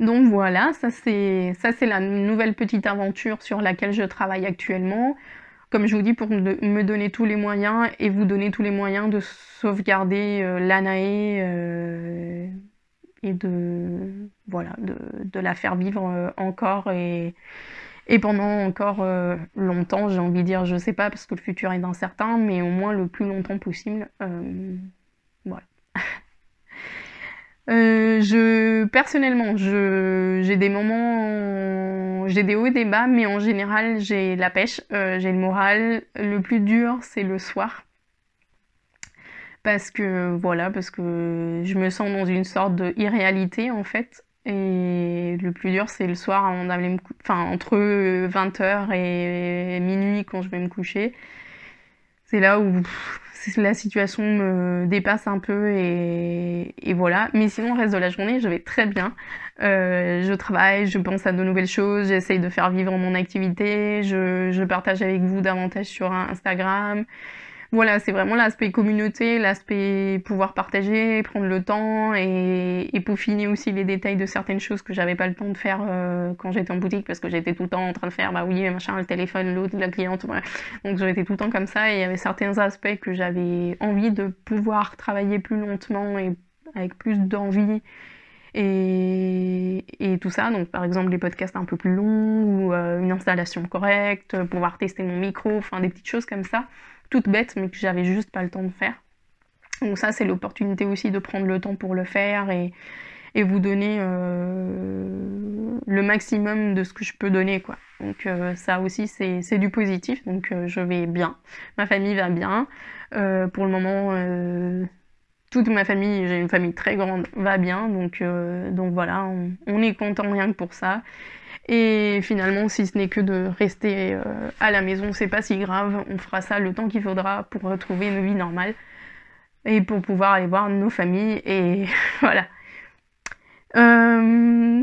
Donc voilà, ça c'est ça c'est la nouvelle petite aventure sur laquelle je travaille actuellement comme je vous dis, pour me donner tous les moyens et vous donner tous les moyens de sauvegarder euh, l'Anae euh, et de, voilà, de, la faire vivre euh, encore et, pendant encore longtemps, j'ai envie de dire, je sais pas parce que le futur est incertain, mais au moins le plus longtemps possible. voilà. Euh, je personnellement, je j'ai des moments, j'ai des hauts et des bas, mais en général, j'ai la pêche, euh, j'ai le moral. Le plus dur, c'est le soir, parce que voilà, parce que je me sens dans une sorte de irréalité en fait. Et le plus dur, c'est le soir avant entre 20h et minuit quand je vais me coucher. C'est là où la situation me dépasse un peu et, voilà. Mais sinon, reste de la journée, je vais très bien. Euh, je travaille, je pense à de nouvelles choses, j'essaye de faire vivre mon activité, je, je partage avec vous davantage sur Instagram. Voilà, c'est vraiment l'aspect communauté, l'aspect pouvoir partager, prendre le temps et, peaufiner aussi les détails de certaines choses que j'avais pas le temps de faire euh, quand j'étais en boutique parce que j'étais tout le temps en train de faire, bah oui, machin, le téléphone, l'autre, la cliente. Donc j'étais tout le temps comme ça et il y avait certains aspects que j'avais envie de pouvoir travailler plus lentement et avec plus d'envie. Et, tout ça. Donc, par exemple, les podcasts un peu plus longs ou euh, une installation correcte, pouvoir tester mon micro, enfin des petites choses comme ça toute bête, mais que j'avais juste pas le temps de faire. Donc ça, c'est l'opportunité aussi de prendre le temps pour le faire et, et vous donner euh, le maximum de ce que je peux donner. Quoi. Donc euh, ça aussi, c'est du positif. Donc euh, je vais bien. Ma famille va bien. pour le moment, toute ma famille, j'ai une famille très grande, va bien. Donc, donc voilà, on, on est content rien que pour ça. Et finalement, si ce n'est que de rester euh, à la maison, c'est pas si grave. On fera ça le temps qu'il faudra pour retrouver une vie normale et pour pouvoir aller voir nos familles. Et voilà. Euh,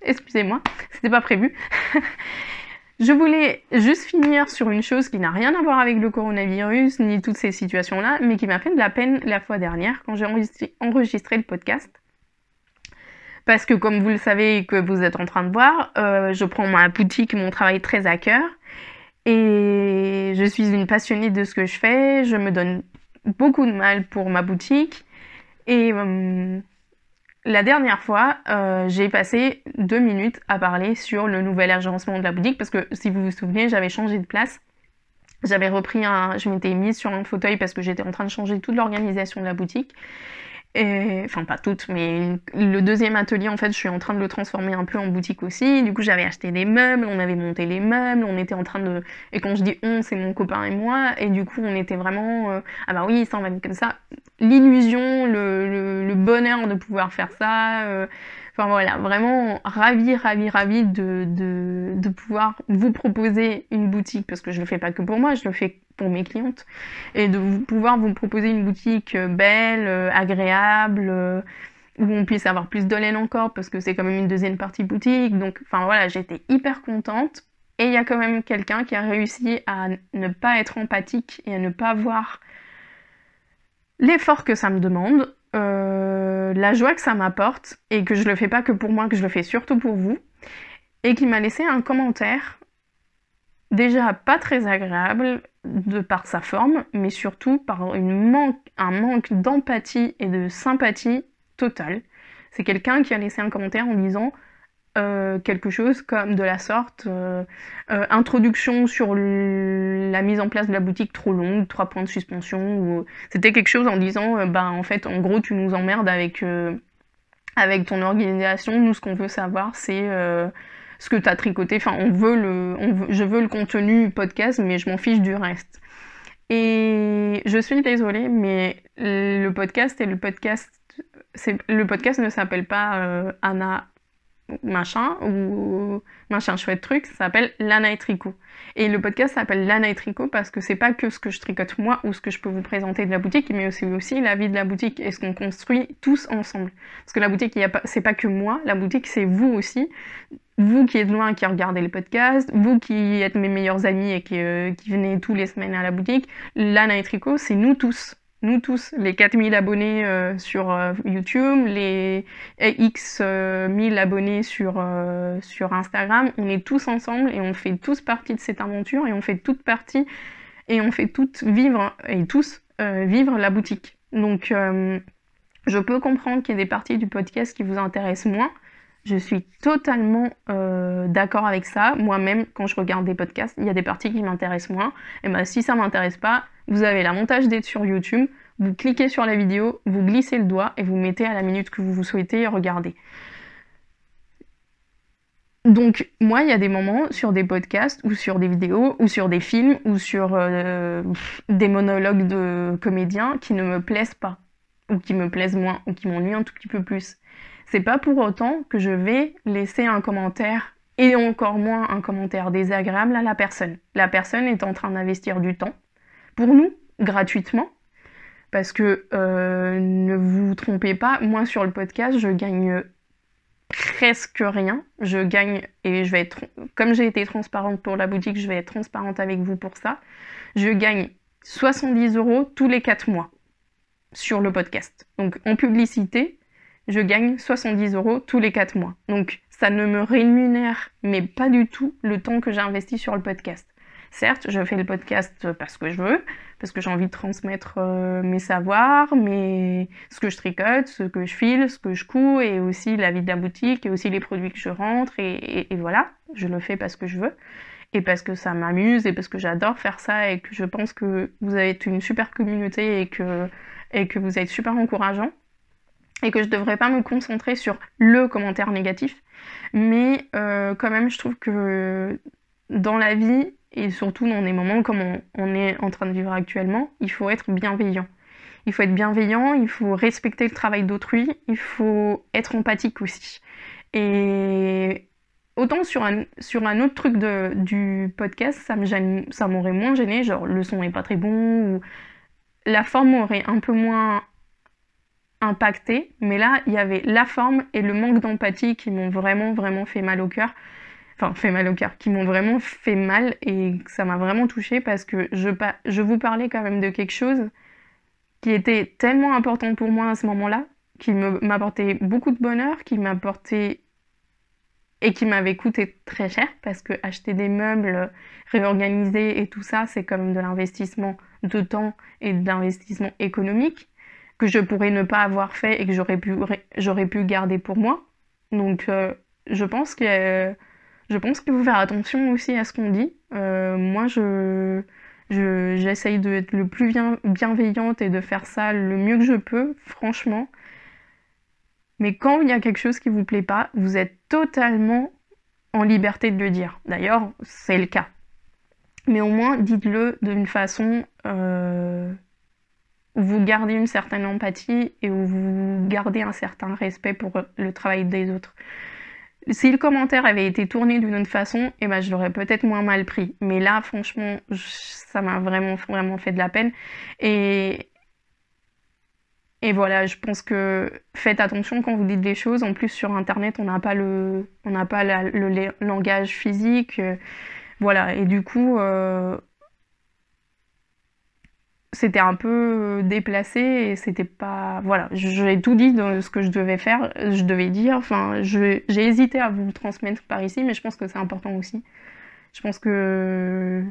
excusez-moi, c'était pas prévu. Je voulais juste finir sur une chose qui n'a rien à voir avec le coronavirus ni toutes ces situations-là, mais qui m'a fait de la peine la fois dernière quand j'ai enregistré le podcast parce que comme vous le savez et que vous êtes en train de voir, euh, je prends ma boutique, mon travail très à cœur. Et je suis une passionnée de ce que je fais. Je me donne beaucoup de mal pour ma boutique. Et euh, la dernière fois, euh, j'ai passé deux minutes à parler sur le nouvel agencement de la boutique parce que si vous vous souvenez, j'avais changé de place. J'avais repris un, je m'étais mise sur un fauteuil parce que j'étais en train de changer toute l'organisation de la boutique enfin pas toutes, mais le deuxième atelier en fait je suis en train de le transformer un peu en boutique aussi. Du coup j'avais acheté des meubles, on avait monté les meubles, on était en train de... Et quand je dis on c'est mon copain et moi, et du coup on était vraiment... Euh, ah bah oui ça on va comme ça. L'illusion, le, bonheur de pouvoir faire ça. Euh, Enfin voilà, vraiment ravi, ravi, ravi de, de, pouvoir vous proposer une boutique, parce que je ne le fais pas que pour moi, je le fais pour mes clientes, et de pouvoir vous proposer une boutique euh, belle, euh, agréable, euh, où on puisse avoir plus de laine encore, parce que c'est quand même une deuxième partie boutique. Donc enfin voilà, j'étais hyper contente. Et il y a quand même quelqu'un qui a réussi à ne pas être empathique et à ne pas voir l'effort que ça me demande euh, la joie que ça m'apporte et que je le fais pas que pour moi, que je le fais surtout pour vous, et qui m'a laissé un commentaire déjà pas très agréable de par sa forme, mais surtout par un manque d'empathie et de sympathie totale. C'est quelqu'un qui a laissé un commentaire en disant euh, quelque chose comme de la sorte euh, euh, introduction sur la mise en place de la boutique trop longue, trois points de suspension. Ou... C'était quelque chose en disant, bah en fait, en gros, tu nous emmerdes avec, avec ton organisation. Nous, ce qu'on veut savoir, c'est ce que tu as tricoté. Enfin, on veut le, je veux le contenu podcast, mais je m'en fiche du reste. Et je suis désolée, mais le podcast et le podcast, c'est, le podcast ne s'appelle pas Anna machin ou machin chouette truc, ça s'appelle Lana et Tricot. Et le podcast s'appelle Lana et Tricot parce que c'est pas que ce que je tricote moi ou ce que je peux vous présenter de la boutique, mais c'est aussi la vie de la boutique et ce qu'on construit tous ensemble. Parce que la boutique, c'est pas que moi, la boutique c'est vous aussi. Vous qui êtes loin, qui regardez les podcasts, vous qui êtes mes meilleurs amis et qui, euh, qui venez tous les semaines à la boutique, Lana et Tricot, c'est nous tous nous tous, les 4000 euh, euh, euh, abonnés sur YouTube, les X 1000 abonnés sur, sur Instagram, on est tous ensemble et on fait tous partie de cette aventure et on fait toute partie et on fait toutes vivre et tous vivre la boutique. Donc je peux comprendre qu'il y ait des parties du podcast qui vous intéressent moins. Je suis totalement d'accord avec ça. Moi-même, quand je regarde des podcasts, il y a des parties qui m'intéressent moins. Et eh bien, si ça ne m'intéresse pas, vous avez la montage d'être sur YouTube, vous cliquez sur la vidéo, vous glissez le doigt et vous mettez à la minute que vous souhaitez regarder. Donc moi, il y a des moments sur des podcasts ou sur des vidéos ou sur des films ou sur euh, des monologues de comédiens qui ne me plaisent pas ou qui me plaisent moins ou qui m'ennuient un tout petit peu plus. C'est pas pour autant que je vais laisser un commentaire et encore moins un commentaire désagréable à la personne. La personne est en train d'investir du temps pour nous, gratuitement. Parce que euh, ne vous trompez pas, moi sur le podcast, je gagne euh, presque rien. Je gagne et je vais être, comme j'ai été transparente pour la boutique, je vais être transparente avec vous pour ça. Je gagne 70 euros tous les 4 mois sur le podcast. Donc en publicité, je gagne 70 euros tous les 4 mois. Donc ça ne me rémunère, mais pas du tout, le temps que j'ai investi sur le podcast. Certes, je fais le podcast parce que je veux, parce que j'ai envie de transmettre euh, mes savoirs, mes... ce que je tricote, ce que je file, ce que je couds, et aussi la vie de la boutique, et aussi les produits que je rentre, et, voilà, je le fais parce que je veux et parce que ça m'amuse et parce que j'adore faire ça et que je pense que vous êtes une super communauté et que, et que vous êtes super encourageant et que je devrais pas me concentrer sur le commentaire négatif mais euh, quand même je trouve que dans la vie et surtout dans des moments comme on, est en train de vivre actuellement, il faut être bienveillant. Il faut être bienveillant, il faut respecter le travail d'autrui, il faut être empathique aussi. Et autant sur un, sur un autre truc de, du podcast, ça, me gêne, ça m'aurait moins gêné, genre le son n'est pas très bon, ou la forme aurait un peu moins impacté, mais là, il y avait la forme et le manque d'empathie qui m'ont vraiment, vraiment fait mal au cœur enfin fait mal au cœur, qui m'ont vraiment fait mal et ça m'a vraiment touchée parce que je, je vous parlais quand même de quelque chose qui était tellement important pour moi à ce moment-là, qui m'apportait beaucoup de bonheur, qui m'apportait et qui m'avait coûté très cher parce que acheter des meubles, réorganiser et tout ça, c'est quand même de l'investissement de temps et de l'investissement économique que je pourrais ne pas avoir fait et que j'aurais pu, j'aurais pu garder pour moi. Donc euh, je pense que euh, je pense qu'il faut faire attention aussi à ce qu'on dit. Euh, moi, je, j'essaye d'être le plus bienveillante et de faire ça le mieux que je peux, franchement. Mais quand il y a quelque chose qui ne vous plaît pas, vous êtes totalement en liberté de le dire. D'ailleurs, c'est le cas. Mais au moins, dites-le d'une façon où euh, vous gardez une certaine empathie et où vous gardez un certain respect pour le travail des autres si le commentaire avait été tourné d'une autre façon, eh ben, je l'aurais peut-être moins mal pris. Mais là, franchement, ça m'a vraiment, vraiment fait de la peine. Et, et voilà, je pense que faites attention quand vous dites des choses. En plus, sur Internet, on n'a pas le, on n'a pas le langage physique. Euh, voilà, et du coup, euh, c'était un peu euh, déplacé et c'était pas. Voilà, j'ai tout dit de ce que je devais faire, je devais dire. Enfin, j'ai hésité à vous transmettre par ici, mais je pense que c'est important aussi. Je pense que.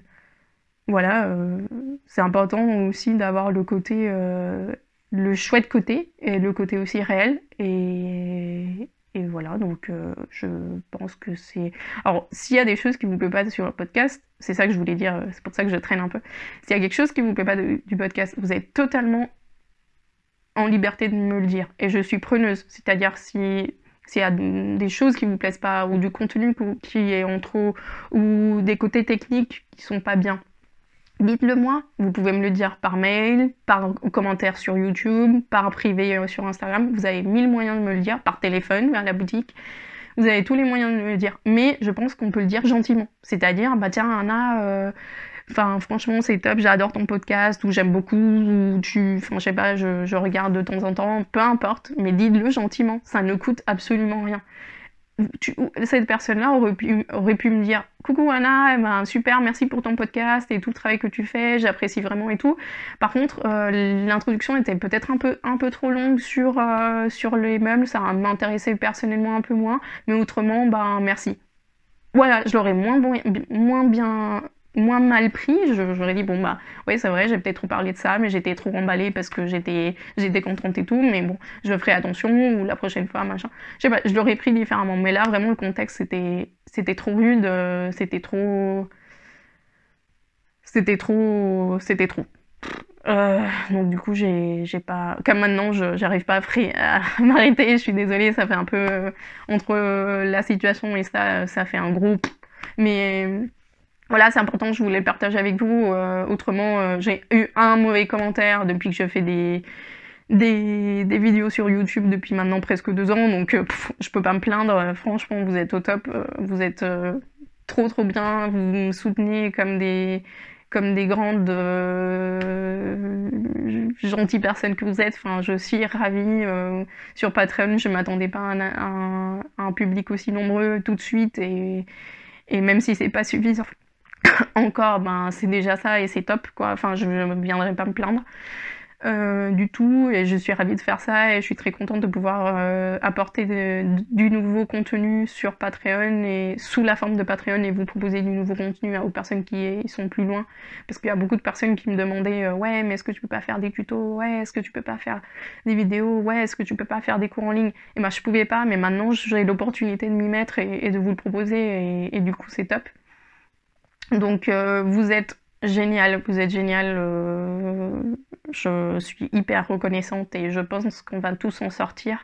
Voilà, euh, c'est important aussi d'avoir le côté. Euh, le chouette côté et le côté aussi réel. Et, et voilà, donc euh, je pense que c'est. Alors, s'il y a des choses qui vous plaisent pas sur le podcast, c'est ça que je voulais dire, euh, c'est pour ça que je traîne un peu. S'il y a quelque chose qui vous plaît pas du podcast, vous êtes totalement en liberté de me le dire. Et je suis preneuse. C'est-à-dire si s'il y a des choses qui vous plaisent pas, ou du contenu qui est en trop, ou des côtés techniques qui sont pas bien. Dites-le moi, vous pouvez me le dire par mail, par commentaire sur YouTube, par privé euh, sur Instagram, vous avez mille moyens de me le dire, par téléphone vers la boutique, vous avez tous les moyens de me le dire, mais je pense qu'on peut le dire gentiment, c'est-à-dire, bah tiens Anna, euh, Enfin, franchement, c'est top, j'adore ton podcast, ou j'aime beaucoup, ou tu. Enfin, je sais pas, je, regarde de temps en temps, peu importe, mais dites-le gentiment, ça ne coûte absolument rien cette personne-là aurait pu, me dire Coucou Anna, eh ben, super, merci pour ton podcast et tout le travail que tu fais, j'apprécie vraiment et tout. Par contre, euh, l'introduction était peut-être un peu, un peu trop longue sur, euh, sur les meubles, ça m'intéressait personnellement un peu moins, mais autrement, ben merci. Voilà, je l'aurais moins, moins bien moins mal pris. J'aurais dit, bon, bah, oui, c'est vrai, j'ai peut-être trop parlé de ça, mais j'étais trop emballée parce que j'étais, j'étais contente et tout, mais bon, je ferai attention ou la prochaine fois, machin. Je sais pas, je l'aurais pris différemment. Mais là, vraiment, le contexte, c'était, c'était trop rude, euh, c'était trop. C'était trop. C'était trop. Euh, donc du coup j'ai pas comme maintenant j'arrive pas à, à m'arrêter je suis désolée ça fait un peu euh, entre la situation et ça ça fait un gros mais voilà, c'est important, je voulais le partager avec vous. Euh, autrement, euh, j'ai eu un mauvais commentaire depuis que je fais des, des, vidéos sur YouTube depuis maintenant presque deux ans. Donc, euh, je peux pas me plaindre. Franchement, vous êtes au top. vous êtes trop, trop bien. Vous me soutenez comme des, comme des grandes gentilles personnes que vous êtes. Enfin, je suis ravie. sur Patreon, je m'attendais pas à un, public aussi nombreux tout de suite. Et, et même si c'est pas suffisant encore, ben, c'est déjà ça et c'est top, quoi. Enfin, je ne viendrai pas me plaindre. Euh, du tout et je suis ravie de faire ça et je suis très contente de pouvoir euh, apporter du nouveau contenu sur Patreon et sous la forme de Patreon et vous proposer du nouveau contenu aux personnes qui sont plus loin parce qu'il y a beaucoup de personnes qui me demandaient euh, ouais mais est-ce que tu peux pas faire des tutos ouais est-ce que tu peux pas faire des vidéos ouais est-ce que tu peux pas faire des cours en ligne et ben je pouvais pas mais maintenant j'ai l'opportunité de m'y mettre et, de vous le proposer et du coup c'est top donc euh, vous êtes génial, vous êtes génial. Euh, je suis hyper reconnaissante et je pense qu'on va tous en sortir.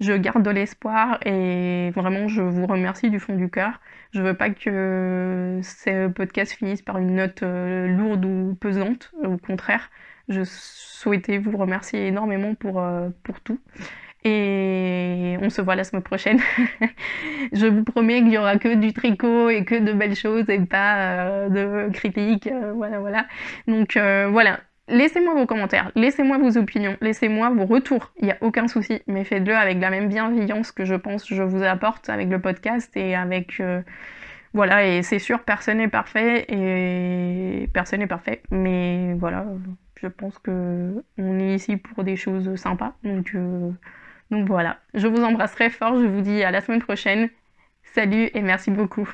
Je garde de l'espoir et vraiment je vous remercie du fond du cœur. Je veux pas que ce podcast finisse par une note euh, lourde ou pesante. Au contraire, je souhaitais vous remercier énormément pour tout. Et on se voit la semaine prochaine. je vous promets qu'il y aura que du tricot et que de belles choses et pas euh, de critiques. Euh, voilà, voilà. Donc euh, voilà, Laissez-moi vos commentaires, laissez-moi vos opinions, laissez-moi vos retours, il n'y a aucun souci, mais faites-le avec la même bienveillance que je pense je vous apporte avec le podcast et avec... voilà, et c'est sûr, personne n'est parfait, et personne n'est parfait, mais voilà, je pense que on est ici pour des choses sympas, donc... Donc voilà, je vous embrasserai fort, je vous dis à la semaine prochaine. Salut et merci beaucoup.